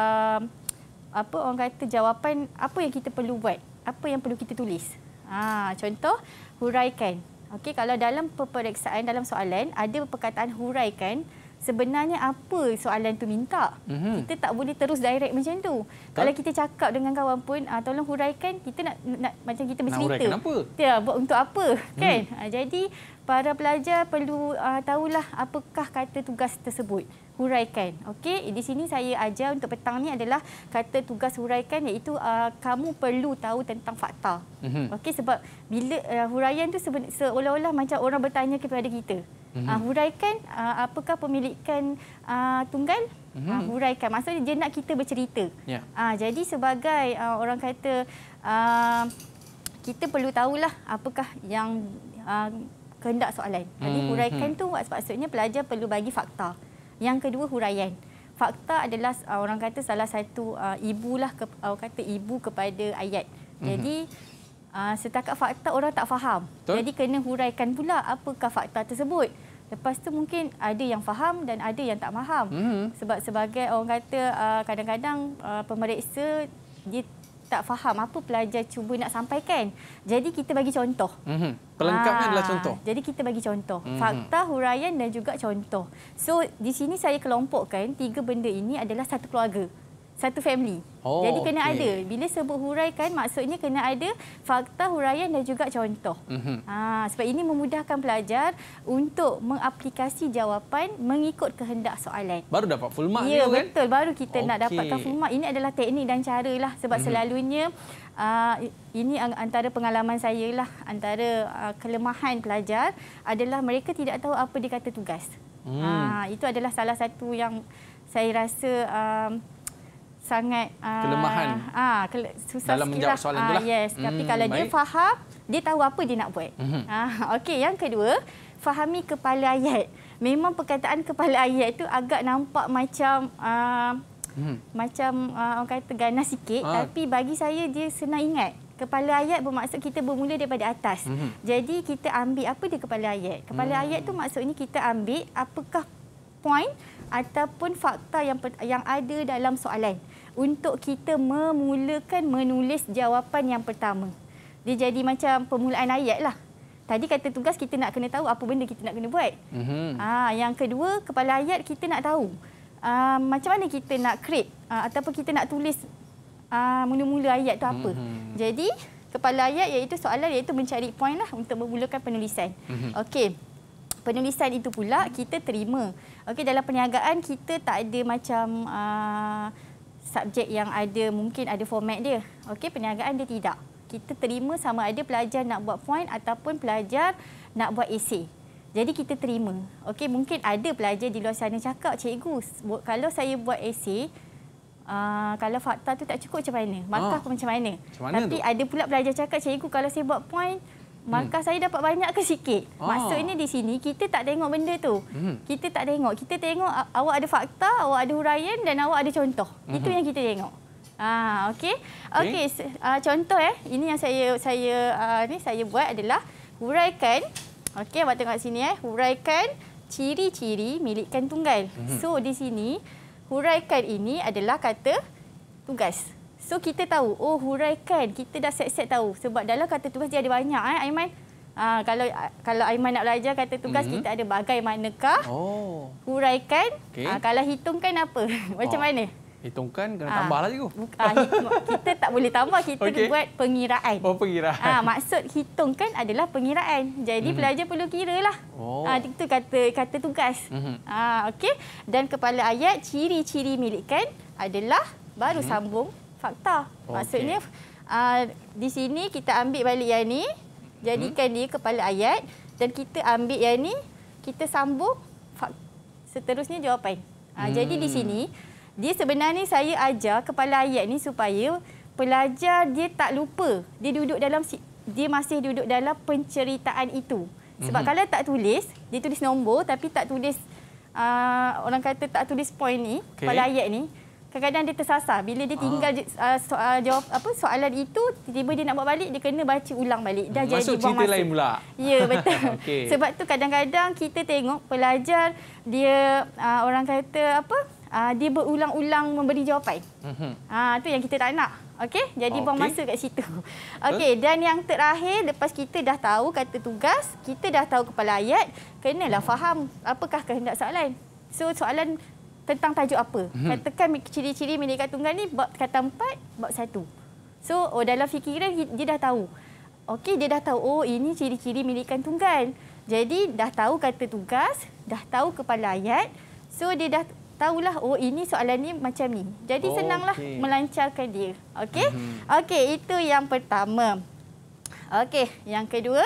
apa orang kata jawapan apa yang kita perlu buat, apa yang perlu kita tulis. Ah contoh huraikan. Okey, kalau dalam peperiksaan dalam soalan ada perkataan huraikan, sebenarnya apa soalan tu minta? Mm-hmm. Kita tak boleh terus direct macam tu. Tak. Kalau kita cakap dengan kawan pun, ah, tolong huraikan, kita nak, nak macam kita bercerita. Nak huraikan apa? Ya, untuk apa, mm. kan? Ah, jadi para pelajar perlu ah, tahulah apakah kata tugas tersebut huraikan. Okey, di sini saya ajar untuk petang ni adalah kata tugas huraikan iaitu uh, kamu perlu tahu tentang fakta. Mm-hmm. Okey, sebab bila uh, huraian tu seolah-olah macam orang bertanya kepada kita. Mm-hmm. Uh, huraikan uh, apakah pemilikan uh, tunggal? Mm-hmm. Uh, huraikan maksudnya dia nak kita bercerita. Yeah. Ya. Uh, jadi sebagai uh, orang kata uh, kita perlu tahulah apakah yang uh, kehendak soalan. Jadi mm-hmm. huraikan mhm. tu maksudnya pelajar perlu bagi fakta. Yang kedua huraian. Fakta adalah uh, orang kata salah satu uh, lah ke, uh, kata ibu kepada ayat. Mhm. Jadi mm-hmm. uh, setakat fakta orang tak faham. Betul? Jadi kena huraikan pula apakah fakta tersebut. Lepas tu mungkin ada yang faham dan ada yang tak faham. Mm-hmm. Sebab sebagai orang kata uh, kadang-kadang uh, pemeriksa dia tak faham apa pelajar cuba nak sampaikan. Jadi kita bagi contoh. Mm-hmm. Pelengkapnya ha. adalah ah, contoh. Jadi kita bagi contoh. Mm-hmm. Fakta, huraian dan juga contoh. So di sini saya kelompokkan tiga benda ini adalah satu keluarga satu family. Oh, Jadi kena okay. ada. Bila sebut huraikan maksudnya kena ada fakta huraian dan juga contoh. Mm-hmm. Ha, sebab ini memudahkan pelajar untuk mengaplikasi jawapan mengikut kehendak soalan. Baru dapat full mark ya, dulu kan? Ya betul. Baru kita okay. nak dapatkan full mark. Ini adalah teknik dan caralah sebab mm-hmm. selalunya Uh, ini antara pengalaman saya lah antara uh, kelemahan pelajar adalah mereka tidak tahu apa dikata tugas. Hmm. Uh, itu adalah salah satu yang saya rasa uh, sangat uh, kelemahan uh, kele susah dalam menjawab soalan uh, ah, itulah. Yes. Hmm, Tapi kalau baik. dia faham, dia tahu apa dia nak buat. Uh -huh. uh, Okey, yang kedua, fahami kepala ayat. Memang perkataan kepala ayat itu agak nampak macam... Uh, Hmm. Macam uh, orang kata ganas sikit ha. Tapi bagi saya dia senang ingat Kepala ayat bermaksud kita bermula daripada atas hmm. Jadi kita ambil apa dia kepala ayat Kepala hmm. ayat tu maksudnya kita ambil Apakah point Ataupun fakta yang yang ada dalam soalan hmm untuk kita memulakan menulis jawapan yang pertama. Dia jadi macam permulaan ayat lah. Tadi kata tugas kita nak kena tahu apa benda kita nak kena buat. Mm-hmm. Ah, yang kedua, kepala ayat kita nak tahu ah, macam mana kita nak create ah, ataupun kita nak tulis ah, mula-mula ayat tu apa. Mm-hmm. Jadi, kepala ayat iaitu soalan iaitu mencari point lah untuk memulakan penulisan. Mm-hmm. Okey. Penulisan itu pula kita terima. Okey dalam perniagaan kita tak ada macam uh, subjek yang ada mungkin ada format dia. Okey, perniagaan dia tidak. Kita terima sama ada pelajar nak buat point ataupun pelajar nak buat esei. Jadi kita terima. Okey, mungkin ada pelajar di luar sana cakap, cikgu, kalau saya buat esei, Uh, ah, kalau fakta tu tak cukup macam mana? Markah ah. pun macam mana? Macam mana Tapi tu? ada pula pelajar cakap, cikgu kalau saya buat point, markah hmm. saya dapat banyak ke sikit? Oh. Ah. Maksudnya di sini, kita tak tengok benda tu. Hmm. Kita tak tengok. Kita tengok awak ada fakta, awak ada huraian dan awak ada contoh. Hmm. Itu yang kita tengok. Ah, okey. Okey, okay. uh, contoh eh. Ini yang saya saya uh, ni saya buat adalah huraikan. Okey, awak tengok sini eh. Huraikan ciri-ciri milikkan tunggal. Hmm. So di sini huraikan ini adalah kata tugas. So kita tahu, oh huraikan, kita dah set-set tahu. Sebab dalam kata tugas dia ada banyak, eh, Aiman. Ha, kalau kalau Aiman nak belajar kata tugas, mm -hmm. kita ada bagaimanakah. Oh. Huraikan, okay. ha, ah, kalau hitungkan apa? Macam oh. mana? Hitungkan, kena ah. tambah lagi. Ha, kita tak boleh tambah, kita okay. buat pengiraan. Oh, pengiraan. Ha, maksud hitungkan adalah pengiraan. Jadi mm -hmm. pelajar perlu kira lah. Oh. Ha, itu kata kata tugas. Mm -hmm. ha, okay. Dan kepala ayat, ciri-ciri milikkan adalah baru -hmm. sambung fakta. Okay. Maksudnya uh, di sini kita ambil balik yang ni, jadikan hmm? dia kepala ayat dan kita ambil yang ni, kita sambung seterusnya jawapan. Uh, hmm. jadi di sini dia sebenarnya saya ajar kepala ayat ni supaya pelajar dia tak lupa. Dia duduk dalam dia masih duduk dalam penceritaan itu. Sebab hmm. kalau tak tulis, dia tulis nombor tapi tak tulis uh, orang kata tak tulis point ni, okay. kepala ayat ni, kadang-kadang dia tersasar bila dia ah. tinggal uh, ah, soal ah, jawab apa soalan itu tiba-tiba dia nak buat balik dia kena baca ulang balik dah hmm, jadi masuk cerita masa. lain pula ya betul okay. sebab tu kadang-kadang kita tengok pelajar dia uh, orang kata apa uh, dia berulang-ulang memberi jawapan ha uh, tu yang kita tak nak okey jadi okay. buang masa kat situ okey dan yang terakhir lepas kita dah tahu kata tugas kita dah tahu kepala ayat kenalah hmm. faham apakah kehendak soalan So soalan tentang tajuk apa. Mhm. Katakan ciri-ciri mendekat tunggal ni bab kata empat, bab satu. So oh, dalam fikiran dia dah tahu. Okey dia dah tahu oh ini ciri-ciri mendekat tunggal. Jadi dah tahu kata tugas, dah tahu kepala ayat. So dia dah tahulah oh ini soalan ni macam ni. Jadi oh, senanglah okay. melancarkan dia. Okey. Mm-hmm. Okey itu yang pertama. Okey yang kedua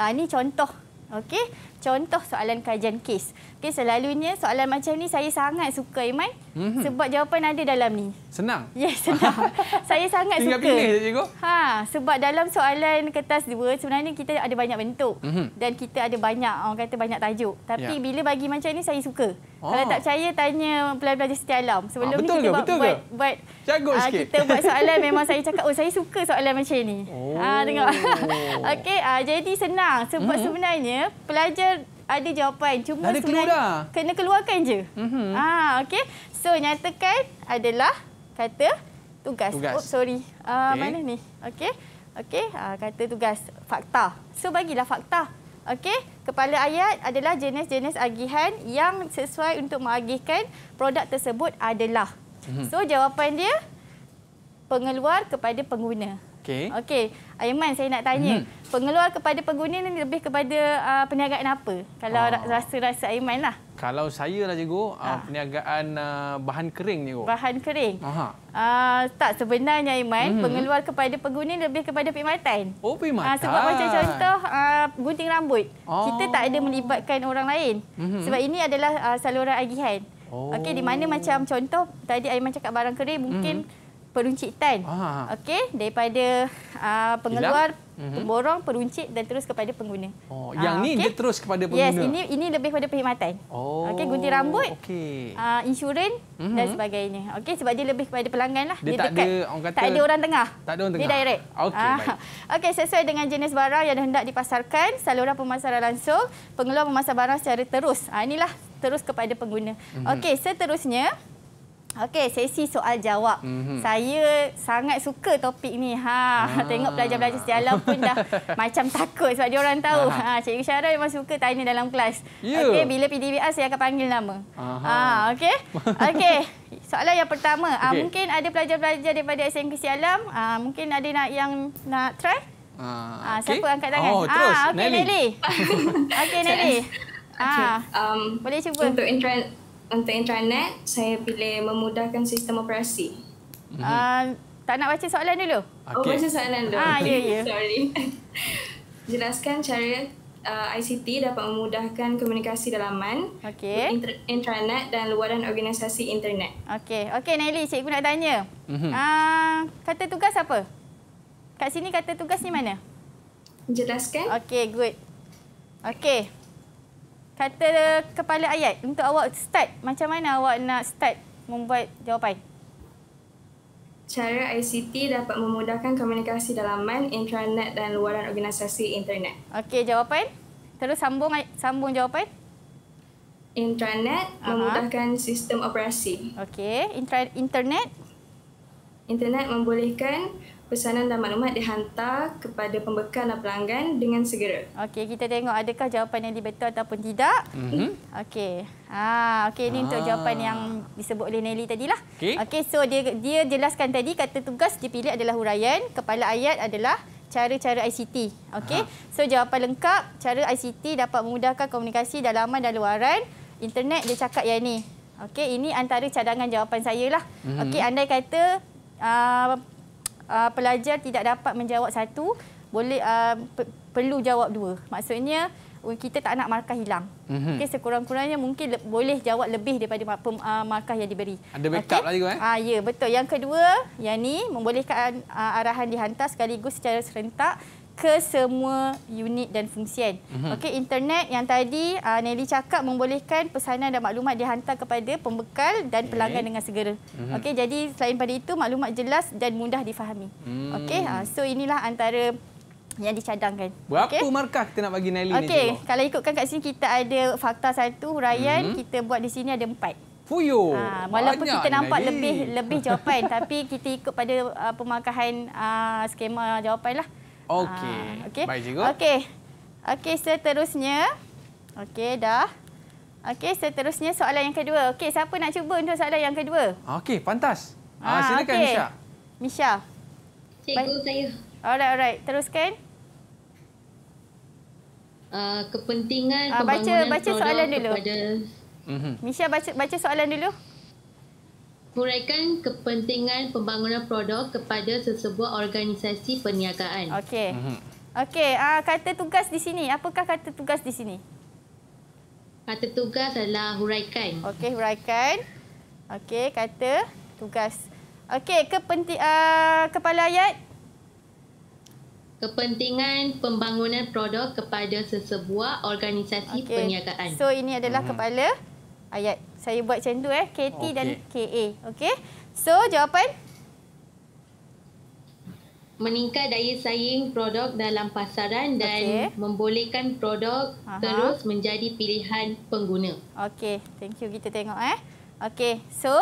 ah, ini contoh. Okey contoh soalan kajian kes. Okey, selalunya soalan macam ni saya sangat suka Iman mm-hmm. sebab jawapan ada dalam ni. Senang. Ya, yes, senang. saya sangat Tinggal suka. Tinggal pilih je cikgu. Ha, sebab dalam soalan kertas dua sebenarnya kita ada banyak bentuk mm-hmm. dan kita ada banyak orang kata banyak tajuk. Tapi yeah. bila bagi macam ni saya suka. Oh. Kalau tak percaya tanya pelajar-pelajar setia alam. Ah, Sebelum ha, betul ni kita ke? buat betul buat, buat Jago uh, Kita buat soalan memang saya cakap oh saya suka soalan macam ni. Ha, oh. uh, tengok. Okey, uh, jadi senang sebab mm-hmm. sebenarnya pelajar ada jawapan. Cuma ada keluar dah. Kena keluarkan je. Mm -hmm. ah, okay. So, nyatakan adalah kata tugas. tugas. Oh, sorry. Uh, ah, okay. Mana ni? Okay. Okay. Uh, ah, kata tugas. Fakta. So, bagilah fakta. Okay, kepala ayat adalah jenis-jenis agihan yang sesuai untuk mengagihkan produk tersebut adalah. Mhm. So jawapan dia pengeluar kepada pengguna. Okey. Okey. Aiman saya nak tanya, hmm. pengeluar kepada pengguna ni lebih kepada uh, perniagaan apa? Kalau uh, rasa-rasa Aiman lah. Kalau saya lah cikgu, uh, uh. perniagaan uh, bahan kering ni cikgu. Bahan kering. Uh, tak sebenarnya Aiman, hmm. pengeluar kepada pengguna lebih kepada perkhidmatan. Oh, perkhidmatan. Uh, sebab macam contoh uh, gunting rambut. Oh. Kita tak ada melibatkan orang lain. Hmm. Sebab ini adalah uh, saluran agihan. Oh. Okey, di mana macam contoh tadi Aiman cakap barang kering mungkin hmm peruncitan. Ah. Okey, daripada uh, pengeluar, Hilang. Mhm. pemborong, peruncit dan terus kepada pengguna. Oh, ah, yang uh, ni okay. dia terus kepada pengguna. Yes, ini ini lebih kepada perkhidmatan. Oh. Okey, gunting rambut. Okey. Uh, insurans uh -huh. dan mhm. sebagainya. Okey, sebab dia lebih kepada pelanggan lah. Dia, dia tak dekat. Ada, kata, tak ada orang tengah. Tak ada orang tengah. Dia direct. Okey, uh, Okey, sesuai dengan jenis barang yang hendak dipasarkan, saluran pemasaran langsung, pengeluar memasar barang secara terus. Uh, inilah terus kepada pengguna. Uh mhm. -huh. Okey, seterusnya Okey, sesi soal jawab. Mm -hmm. Saya sangat suka topik ni. Ha, ha. tengok pelajar-pelajar sejalah pun dah macam takut sebab dia orang tahu. Ha, ha Cikgu Syara memang suka tanya dalam kelas. Yeah. Okey, bila PDBA saya akan panggil nama. Ah, Ha, okey. Okey. Soalan yang pertama, ah, okay. ha, mungkin ada pelajar-pelajar daripada SMK Sialam, ha, mungkin ada nak yang nak try? Ah, ha, okay. siapa angkat tangan? Oh, ah, okey Nelly. Okey Nelly. Ah, okay, okay, um, boleh cuba. Untuk entrance untuk internet, saya pilih memudahkan sistem operasi. Uh, tak nak baca soalan dulu? Okay. Oh, baca soalan dulu. Ah, ya, okay. yeah, yeah. Sorry. Jelaskan cara uh, ah, ICT dapat memudahkan komunikasi dalaman, okay. inter- dan luaran organisasi internet. Okey, okay, Nelly, cikgu nak tanya. Mm-hmm. Uh, kata tugas apa? Kat sini kata tugas ni mana? Jelaskan. Okey, good. Okey, kata kepala ayat untuk awak start macam mana awak nak start membuat jawapan cara ICT dapat memudahkan komunikasi dalaman intranet dan luaran organisasi internet okey jawapan terus sambung sambung jawapan intranet uh memudahkan sistem operasi okey internet internet membolehkan pesanan dan maklumat dihantar kepada pembekal dan pelanggan dengan segera. Okey, kita tengok adakah jawapan yang betul ataupun tidak. Mm -hmm. Okey. Ha, okey ini ha. untuk ah. jawapan yang disebut oleh Nelly lah. Okey, okay, so dia dia jelaskan tadi kata tugas dipilih adalah huraian, kepala ayat adalah cara-cara ICT. Okey. Ha. So jawapan lengkap, cara ICT dapat memudahkan komunikasi dalam dan luaran. Internet dia cakap yang ini. Okey, ini antara cadangan jawapan saya lah. Mm -hmm. Okey, andai kata uh, uh, pelajar tidak dapat menjawab satu, boleh uh, pe perlu jawab dua. Maksudnya kita tak nak markah hilang. Mm -hmm. Okey sekurang-kurangnya mungkin boleh jawab lebih daripada uh, markah yang diberi. Ada backup okay? lagi kan? eh? Ah ya betul. Yang kedua, yang ni membolehkan uh, arahan dihantar sekaligus secara serentak ke semua unit dan fungsi. Mm -hmm. Okey, internet yang tadi uh, Nelly cakap membolehkan pesanan dan maklumat dihantar kepada pembekal dan pelanggan okay. dengan segera. Mm -hmm. Okey, jadi selain pada itu maklumat jelas dan mudah difahami. Mm -hmm. Okey, uh, so inilah antara yang dicadangkan. Berapa okay. markah kita nak bagi Nelly okay. ni? Okey, kalau ikutkan kat sini kita ada fakta satu huraian mm -hmm. kita buat di sini ada empat. Fuyo. Ha, ah, walaupun kita nampak Nelly. lebih lebih jawapan tapi kita ikut pada uh, pemarkahan uh, skema jawapanlah. lah. Okey. Ha, ah, okay. Baik cikgu. Okey. Okey, seterusnya. Okey, dah. Okey, seterusnya soalan yang kedua. Okey, siapa nak cuba untuk soalan yang kedua? Okey, pantas. Ha, ha, silakan, okay. Misha. Misha. Cikgu, Baik. saya. Alright, alright. Teruskan. Uh, kepentingan ha, baca, pembangunan baca soalan dulu. kepada... Mm -hmm. Misha, baca, baca soalan dulu huraikan kepentingan pembangunan produk kepada sesebuah organisasi perniagaan. Okey. Mhm. Okey, uh, kata tugas di sini. Apakah kata tugas di sini? Kata tugas adalah huraikan. Okey, huraikan. Okey, kata tugas. Okey, kepenti- uh, kepala ayat. Kepentingan pembangunan produk kepada sesebuah organisasi okay. perniagaan. So, ini adalah mhm. kepala ayat. Saya buat macam tu eh. KT okay. dan KA. Okey. So, jawapan? Meningkat daya saing produk dalam pasaran dan okay. membolehkan produk Aha. terus menjadi pilihan pengguna. Okey. Thank you. Kita tengok eh. Okey. So,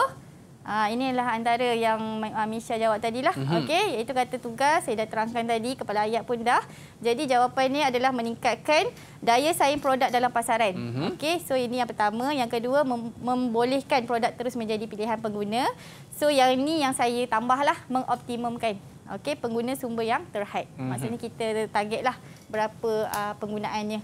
Ha, inilah antara yang uh, Misha jawab tadilah. Mm -hmm. Okey, iaitu kata tugas saya dah terangkan tadi kepala ayat pun dah. Jadi jawapan ini adalah meningkatkan daya saing produk dalam pasaran. Mm -hmm. Okey, so ini yang pertama, yang kedua mem membolehkan produk terus menjadi pilihan pengguna. So yang ini yang saya tambahlah mengoptimumkan okey pengguna sumber yang terhad. Mm -hmm. Maksudnya kita targetlah berapa uh, penggunaannya.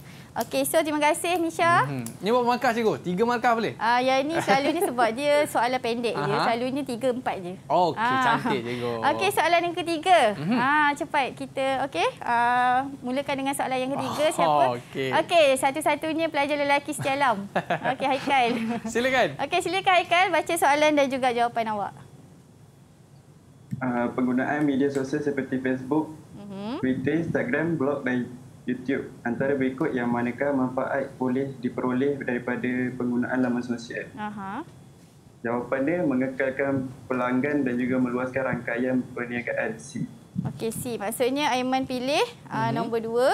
Okey, so terima kasih Nisha. Mm -hmm. Ini berapa markah cikgu? Tiga markah boleh? Ah uh, yang ini selalunya sebab dia soalan pendek uh -huh. je. tiga, empat je. Okey, uh. cantik cikgu. Okey, soalan yang ketiga. Mm -hmm. uh, cepat kita, okey. Uh, mulakan dengan soalan yang ketiga oh, siapa? Okey, okay, satu-satunya pelajar lelaki setia alam. okey, Haikal. Silakan. Okey, silakan Haikal baca soalan dan juga jawapan awak. Uh, penggunaan media sosial seperti Facebook, mm-hmm. Twitter, Instagram, blog dan YouTube antara berikut yang manakah manfaat boleh diperoleh daripada penggunaan laman sosial. Uh-huh. Jawapan dia mengekalkan pelanggan dan juga meluaskan rangkaian perniagaan C. Okey C. Maksudnya Aiman pilih mm-hmm. uh, mhm. nombor dua.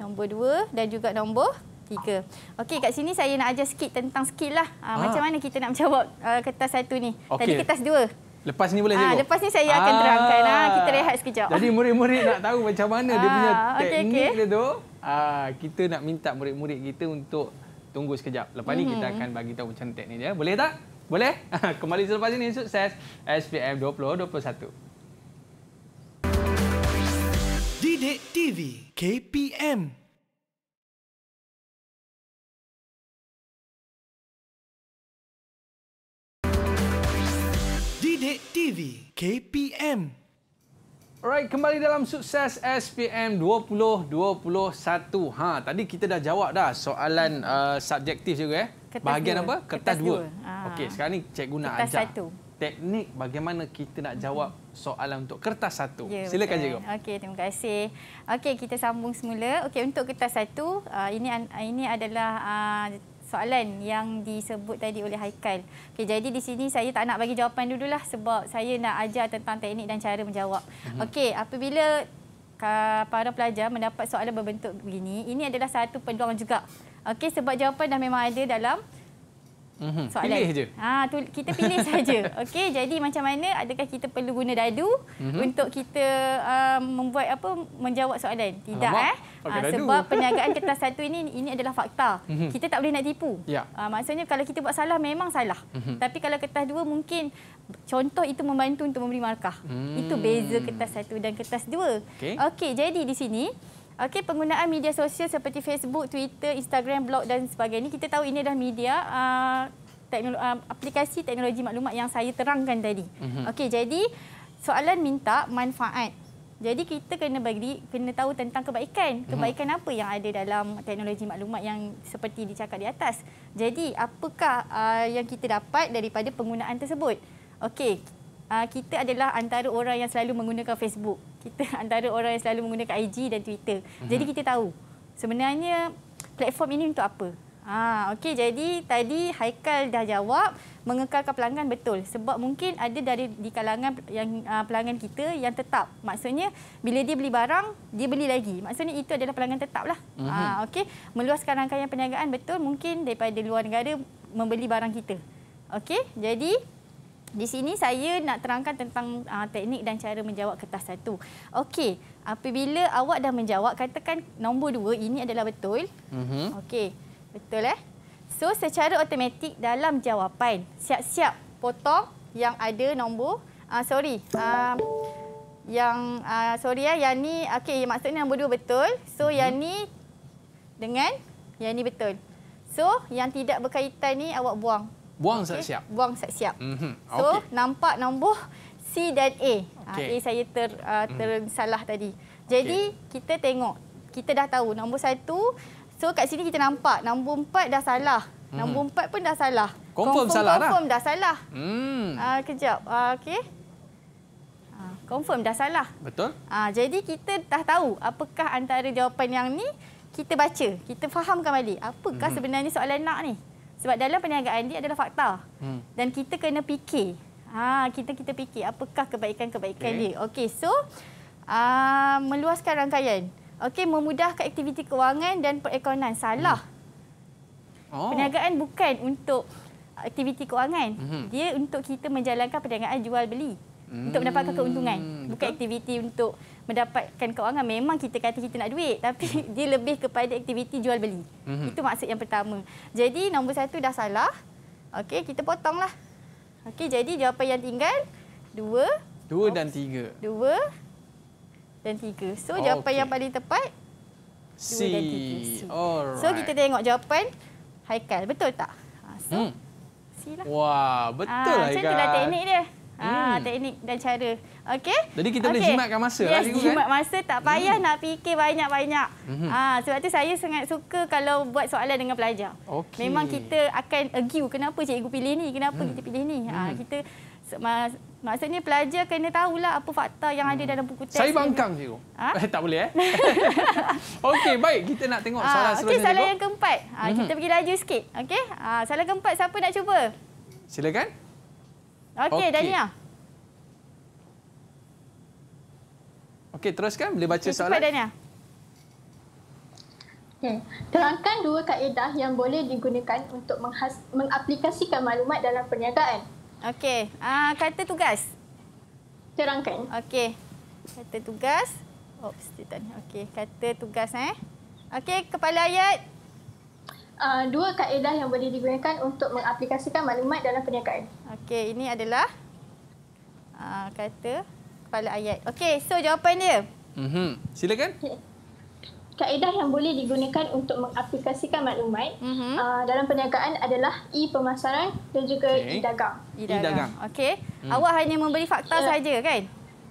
Nombor dua dan juga nombor tiga. Okey kat sini saya nak ajar sikit tentang sikit lah. Uh, ah. Macam mana kita nak jawab uh, kertas satu ni. Okay. Tadi kertas dua. Lepas ni boleh ha, tengok? Lepas ni saya akan ha. terangkan. Ha, kita rehat sekejap. Jadi murid-murid nak tahu macam mana ha, dia punya okay, teknik okay. dia tu. Ha, kita nak minta murid-murid kita untuk tunggu sekejap. Lepas mm -hmm. ni kita mhm. akan bagi tahu macam teknik dia. Boleh tak? Boleh? Kembali selepas ini. Sukses SPM 2021. Didik TV KPM Sidik TV KPM Alright, kembali dalam sukses SPM 2021. Ha, tadi kita dah jawab dah soalan uh, subjektif juga eh. Kertas Bahagian dua. apa? Kertas, Kertas dua. dua. Ha. Okey, sekarang ni cikgu nak Kertas ajar. Satu. Teknik bagaimana kita nak jawab soalan untuk kertas satu. Ya, Silakan betul. cikgu. Okey, terima kasih. Okey, kita sambung semula. Okey, untuk kertas satu, uh, ini ini adalah uh, soalan yang disebut tadi oleh Haikal. Okay, jadi di sini saya tak nak bagi jawapan dulu lah sebab saya nak ajar tentang teknik dan cara menjawab. Mm-hmm. Okey, apabila para pelajar mendapat soalan berbentuk begini, ini adalah satu peluang juga. Okey, sebab jawapan dah memang ada dalam Mm-hmm. Soalan. Pilih je. Ha, tu, kita pilih saja. Okey, jadi macam mana adakah kita perlu guna dadu mm-hmm. untuk kita um, membuat apa menjawab soalan? Tidak Alamak. eh. Ha, sebab perniagaan kertas satu ini ini adalah fakta. Mm-hmm. Kita tak boleh nak tipu. Yeah. Ya. Ha, maksudnya kalau kita buat salah memang salah. Mm-hmm. Tapi kalau kertas dua mungkin contoh itu membantu untuk memberi markah. Mm. Itu beza kertas satu dan kertas dua. Okey, okay, jadi di sini Okey, penggunaan media sosial seperti Facebook, Twitter, Instagram, blog dan sebagainya. Kita tahu ini adalah media uh, teknologi uh, aplikasi teknologi maklumat yang saya terangkan tadi. Mm-hmm. Okey, jadi soalan minta manfaat. Jadi kita kena bagi kena tahu tentang kebaikan. Mhm. Kebaikan mm-hmm. apa yang ada dalam teknologi maklumat yang seperti dicakap di atas. Jadi apakah uh, yang kita dapat daripada penggunaan tersebut? Okey, Ah, kita adalah antara orang yang selalu menggunakan Facebook. Kita antara orang yang selalu menggunakan IG dan Twitter. Jadi mhm. kita tahu sebenarnya platform ini untuk apa. Ha, ah, okay, jadi tadi Haikal dah jawab mengekalkan pelanggan betul sebab mungkin ada dari di kalangan yang uh, pelanggan kita yang tetap maksudnya bila dia beli barang dia beli lagi maksudnya itu adalah pelanggan tetap lah uh mhm. -huh. uh, okay. meluaskan rangkaian perniagaan betul mungkin daripada luar negara membeli barang kita okay. jadi di sini saya nak terangkan tentang uh, teknik dan cara menjawab kertas satu. Okey, apabila awak dah menjawab, katakan nombor dua ini adalah betul. Mm-hmm. Okey, betul eh? So, secara automatik dalam jawapan, siap-siap potong yang ada nombor. Uh, sorry, uh, yang uh, sorry ya, yang ni okey maksudnya nombor dua betul. So mm-hmm. yang ni dengan yang ni betul. So yang tidak berkaitan ni awak buang. Buang okay. siap-siap. Buang siap-siap. Mm-hmm. So, okay. nampak nombor C dan A. Ah, okay. A saya ter, uh, tersalah mm. tadi. Jadi, okay. kita tengok. Kita dah tahu nombor satu. So, kat sini kita nampak nombor empat dah salah. Mm. Nombor empat pun dah salah. Confirm, confirm salah confirm lah. Confirm dah salah. Mm. Uh, kejap. Uh, okay. uh, confirm dah salah. Betul. Uh, jadi, kita dah tahu apakah antara jawapan yang ni kita baca. Kita fahamkan balik. Apakah mm. sebenarnya soalan nak ni? Sebab dalam perniagaan dia adalah fakta. Hmm. Dan kita kena fikir. Ha, kita kita fikir apakah kebaikan-kebaikan okay. dia. Okey, so uh, meluaskan rangkaian. Okey, memudahkan aktiviti kewangan dan perekonomian. Salah. Hmm. Oh. Perniagaan bukan untuk aktiviti kewangan. Hmm. Dia untuk kita menjalankan perniagaan jual beli. Hmm. Untuk mendapatkan keuntungan. Hmm, bukan Betul. aktiviti untuk mendapatkan kewangan memang kita kata kita nak duit tapi mhm. dia lebih kepada aktiviti jual beli. Mm-hmm. Itu maksud yang pertama. Jadi nombor satu dah salah. Okey, kita potonglah. Okey, jadi jawapan yang tinggal dua. Dua dan tiga. Dua dan tiga. So jawapan yang paling tepat C. dua dan tiga. Alright. So kita tengok jawapan Haikal betul tak? Ha, so, hmm. C lah. Wah, betul ha, Haikal. Macam itulah teknik dia. Ah, ha, hmm. teknik dan cara. Okey. Jadi kita okay. boleh jimatkan masa. Lah yes, lah, jimat kan? masa tak payah hmm. nak fikir banyak-banyak. -hmm. ha, sebab tu saya sangat suka kalau buat soalan dengan pelajar. Okay. Memang kita akan argue kenapa cikgu pilih ni, kenapa mm. kita pilih ni. Ha, kita Maksudnya pelajar kena tahulah apa fakta yang ada hmm. dalam buku teks. Saya bangkang cikgu. Ha? tak boleh eh. Okey, baik. Kita nak tengok ah, soalan ha, okay, seterusnya. Soalan yang keempat. Ha, kita mhm. pergi laju sikit. okey? Ha, soalan keempat siapa nak cuba? Silakan. Okey, okay. Dania. Okey, teruskan boleh baca soalan. Cepat Dania. Okay. Hmm. Terangkan dua kaedah yang boleh digunakan untuk mengaplikasikan maklumat dalam perniagaan. Okey, uh, kata tugas. Terangkan. Okey, kata tugas. Oops, ditanya. Okey, kata tugas eh. Okey, kepala ayat. Uh, dua kaedah yang boleh digunakan untuk mengaplikasikan maklumat dalam perniagaan. Okey, ini adalah uh, kata kepala ayat. Okey, so jawapan dia. Mm-hmm. Silakan. Kaedah yang boleh digunakan untuk mengaplikasikan maklumat mm-hmm. uh, dalam perniagaan adalah e pemasaran dan juga okay. e-dagang. E-dagang. Okey. Mm. Awak hanya memberi fakta yeah. Ya. saja kan?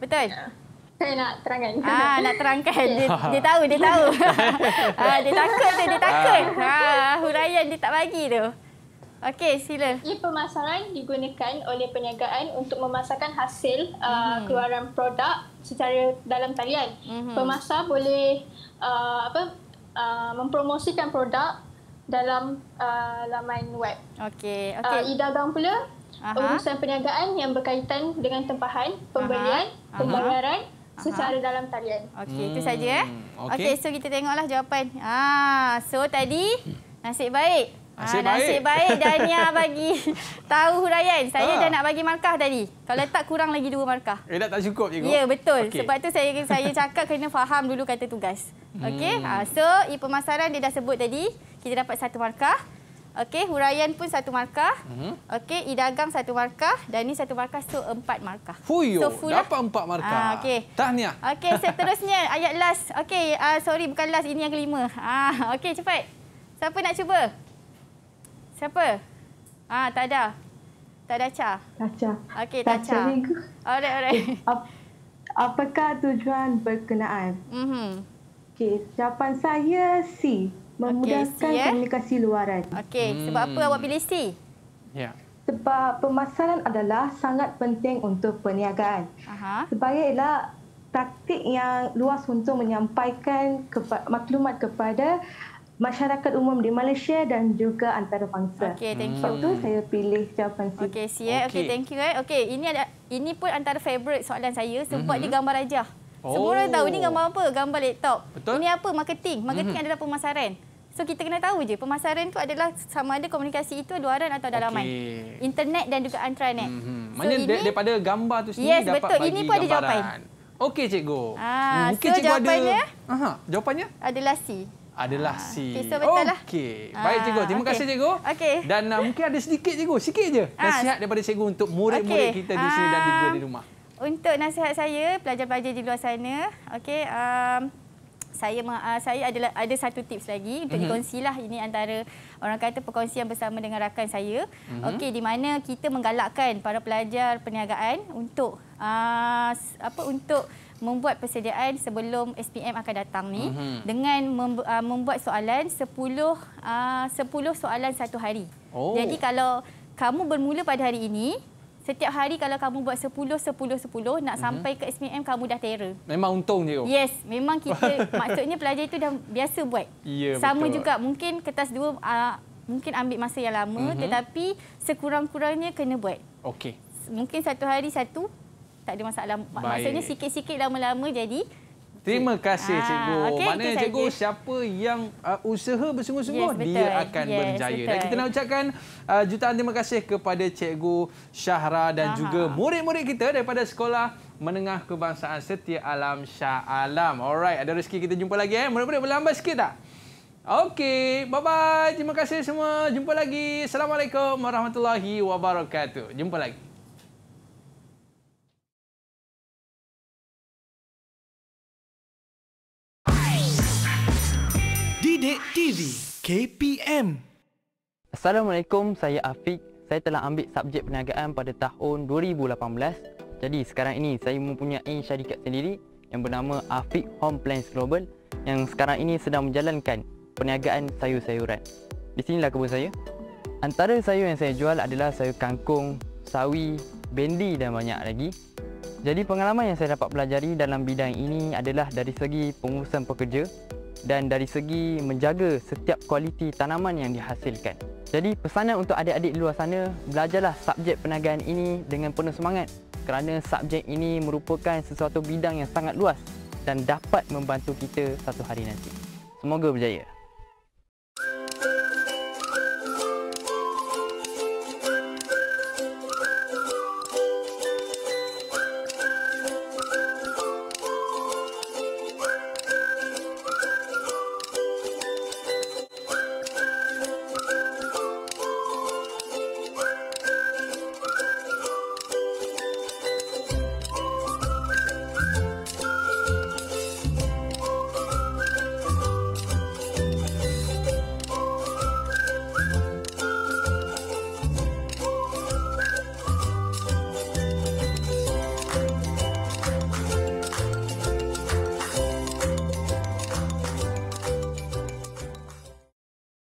Betul? Yeah. Saya nak terangkan. Ah, nak terangkan. Okay. Dia, dia tahu, dia tahu. ah, dia takut dia takut. Ah. ah, huraian dia tak bagi tu. Okey, sila. Ia pemasaran digunakan oleh perniagaan untuk memasarkan hasil mm. uh, mhm. keluaran produk secara dalam talian. Mm-hmm. Pemasar boleh uh, apa uh, mempromosikan produk dalam uh, laman web. Okey, uh, okey. Uh, e pula Aha. urusan perniagaan yang berkaitan dengan tempahan, pembelian, pembayaran secara dalam talian. Okey, hmm. itu saja eh. Hmm, okey, okay, so kita tengoklah jawapan. Ah, so tadi nasib baik Ah, nasib baik. Nasib baik Dania bagi tahu huraian. Saya ha. dah nak bagi markah tadi. Kalau tak kurang lagi dua markah. Eh dah tak cukup cikgu. Ya betul. Okay. Sebab tu saya saya cakap kena faham dulu kata tugas. Hmm. Okey. Hmm. so i pemasaran dia dah sebut tadi. Kita dapat satu markah. Okey, huraian pun satu markah. Hmm. Okey, i satu markah dan ini satu markah so empat markah. Fuyo, so full lah. dapat lah. empat markah. Ha, okey. Tahniah. Okey, seterusnya ayat last. Okey, uh, sorry bukan last ini yang kelima. Ah, okey cepat. Siapa nak cuba? Siapa? Ah, tak ada. Tak ada Cha. Caca. Okey, Caca. Alright, Okey. Ap, apakah tujuan berkenaan? Mhm. Okey, jawapan saya C. Memudahkan okay, C, eh? komunikasi luaran. Okey, hmm. sebab apa awak pilih C? Ya. Yeah. Sebab pemasaran adalah sangat penting untuk perniagaan. Aha. Sebagai ialah taktik yang luas untuk menyampaikan kepa- maklumat kepada masyarakat umum di Malaysia dan juga antarabangsa. Okey, thank you. Sebab tu saya pilih jawapan C. Okey, C eh. Okey, thank you eh. Okey, ini ada ini pun antara favorite soalan saya sebab mm -hmm. dia gambar raja. Oh. Semua orang tahu ini gambar apa? Gambar laptop. Betul? Ini apa? Marketing. Marketing mm -hmm. adalah pemasaran. So kita kena tahu je pemasaran tu adalah sama ada komunikasi itu luaran atau dalaman. Okay. Internet dan juga intranet. Mm -hmm. Maknanya so, ini, daripada gambar tu sendiri yes, dapat betul. bagi ini pun gambaran. Okey cikgu. Ah, Mungkin so cikgu jawapannya, ada. Aha, jawapannya? Adalah C adalah ha. si. Lah. Okey, so okay. baik cikgu. Terima ah, okay. kasih cikgu. Okay. Dan uh, mungkin ada sedikit cikgu, sikit je. Nasihat ha. daripada cikgu untuk murid-murid okay. kita di sini dan juga di rumah. Untuk nasihat saya, pelajar-pelajar di luar sana, okey, um, saya uh, saya adalah ada satu tips lagi untuk mm -hmm. dikongsilah ini antara orang kata perkongsian bersama dengan rakan saya. Mm -hmm. Okey, di mana kita menggalakkan para pelajar perniagaan untuk uh, apa untuk membuat persediaan sebelum SPM akan datang ni mm-hmm. dengan mem, uh, ah, membuat soalan 10 uh, 10 soalan satu hari. Oh. Jadi kalau kamu bermula pada hari ini Setiap hari kalau kamu buat 10 10 10 nak uh-huh. sampai ke SPM kamu dah terror. Memang untung je. Yes, memang kita maksudnya pelajar itu dah biasa buat. Yeah, Sama betul. juga mungkin kertas dua uh, mungkin ambil masa yang lama uh-huh. tetapi sekurang-kurangnya kena buat. Okay. Mungkin satu hari satu, tak ada masalah. Baik. Maksudnya sikit-sikit lama-lama jadi. Terima kasih ah, cikgu. Ah, okay, Maknanya cikgu saja. siapa yang uh, usaha bersungguh-sungguh yes, dia akan yes, berjaya. Betul. Dan kita nak ucapkan uh, jutaan terima kasih kepada cikgu Syahra dan Aha. juga murid-murid kita daripada sekolah Menengah Kebangsaan Setia Alam Shah Alam. Alright, ada rezeki kita jumpa lagi eh. Murid-murid boleh lambat sikit tak? Okey, bye-bye. Terima kasih semua. Jumpa lagi. Assalamualaikum warahmatullahi wabarakatuh. Jumpa lagi. Cik Tizi KPM Assalamualaikum, saya Afiq. Saya telah ambil subjek perniagaan pada tahun 2018. Jadi sekarang ini saya mempunyai syarikat sendiri yang bernama Afiq Home Plans Global yang sekarang ini sedang menjalankan perniagaan sayur-sayuran. Di sinilah kebun saya. Antara sayur yang saya jual adalah sayur kangkung, sawi, bendi dan banyak lagi. Jadi pengalaman yang saya dapat pelajari dalam bidang ini adalah dari segi pengurusan pekerja dan dari segi menjaga setiap kualiti tanaman yang dihasilkan. Jadi pesanan untuk adik-adik di luar sana, belajarlah subjek perniagaan ini dengan penuh semangat kerana subjek ini merupakan sesuatu bidang yang sangat luas dan dapat membantu kita satu hari nanti. Semoga berjaya.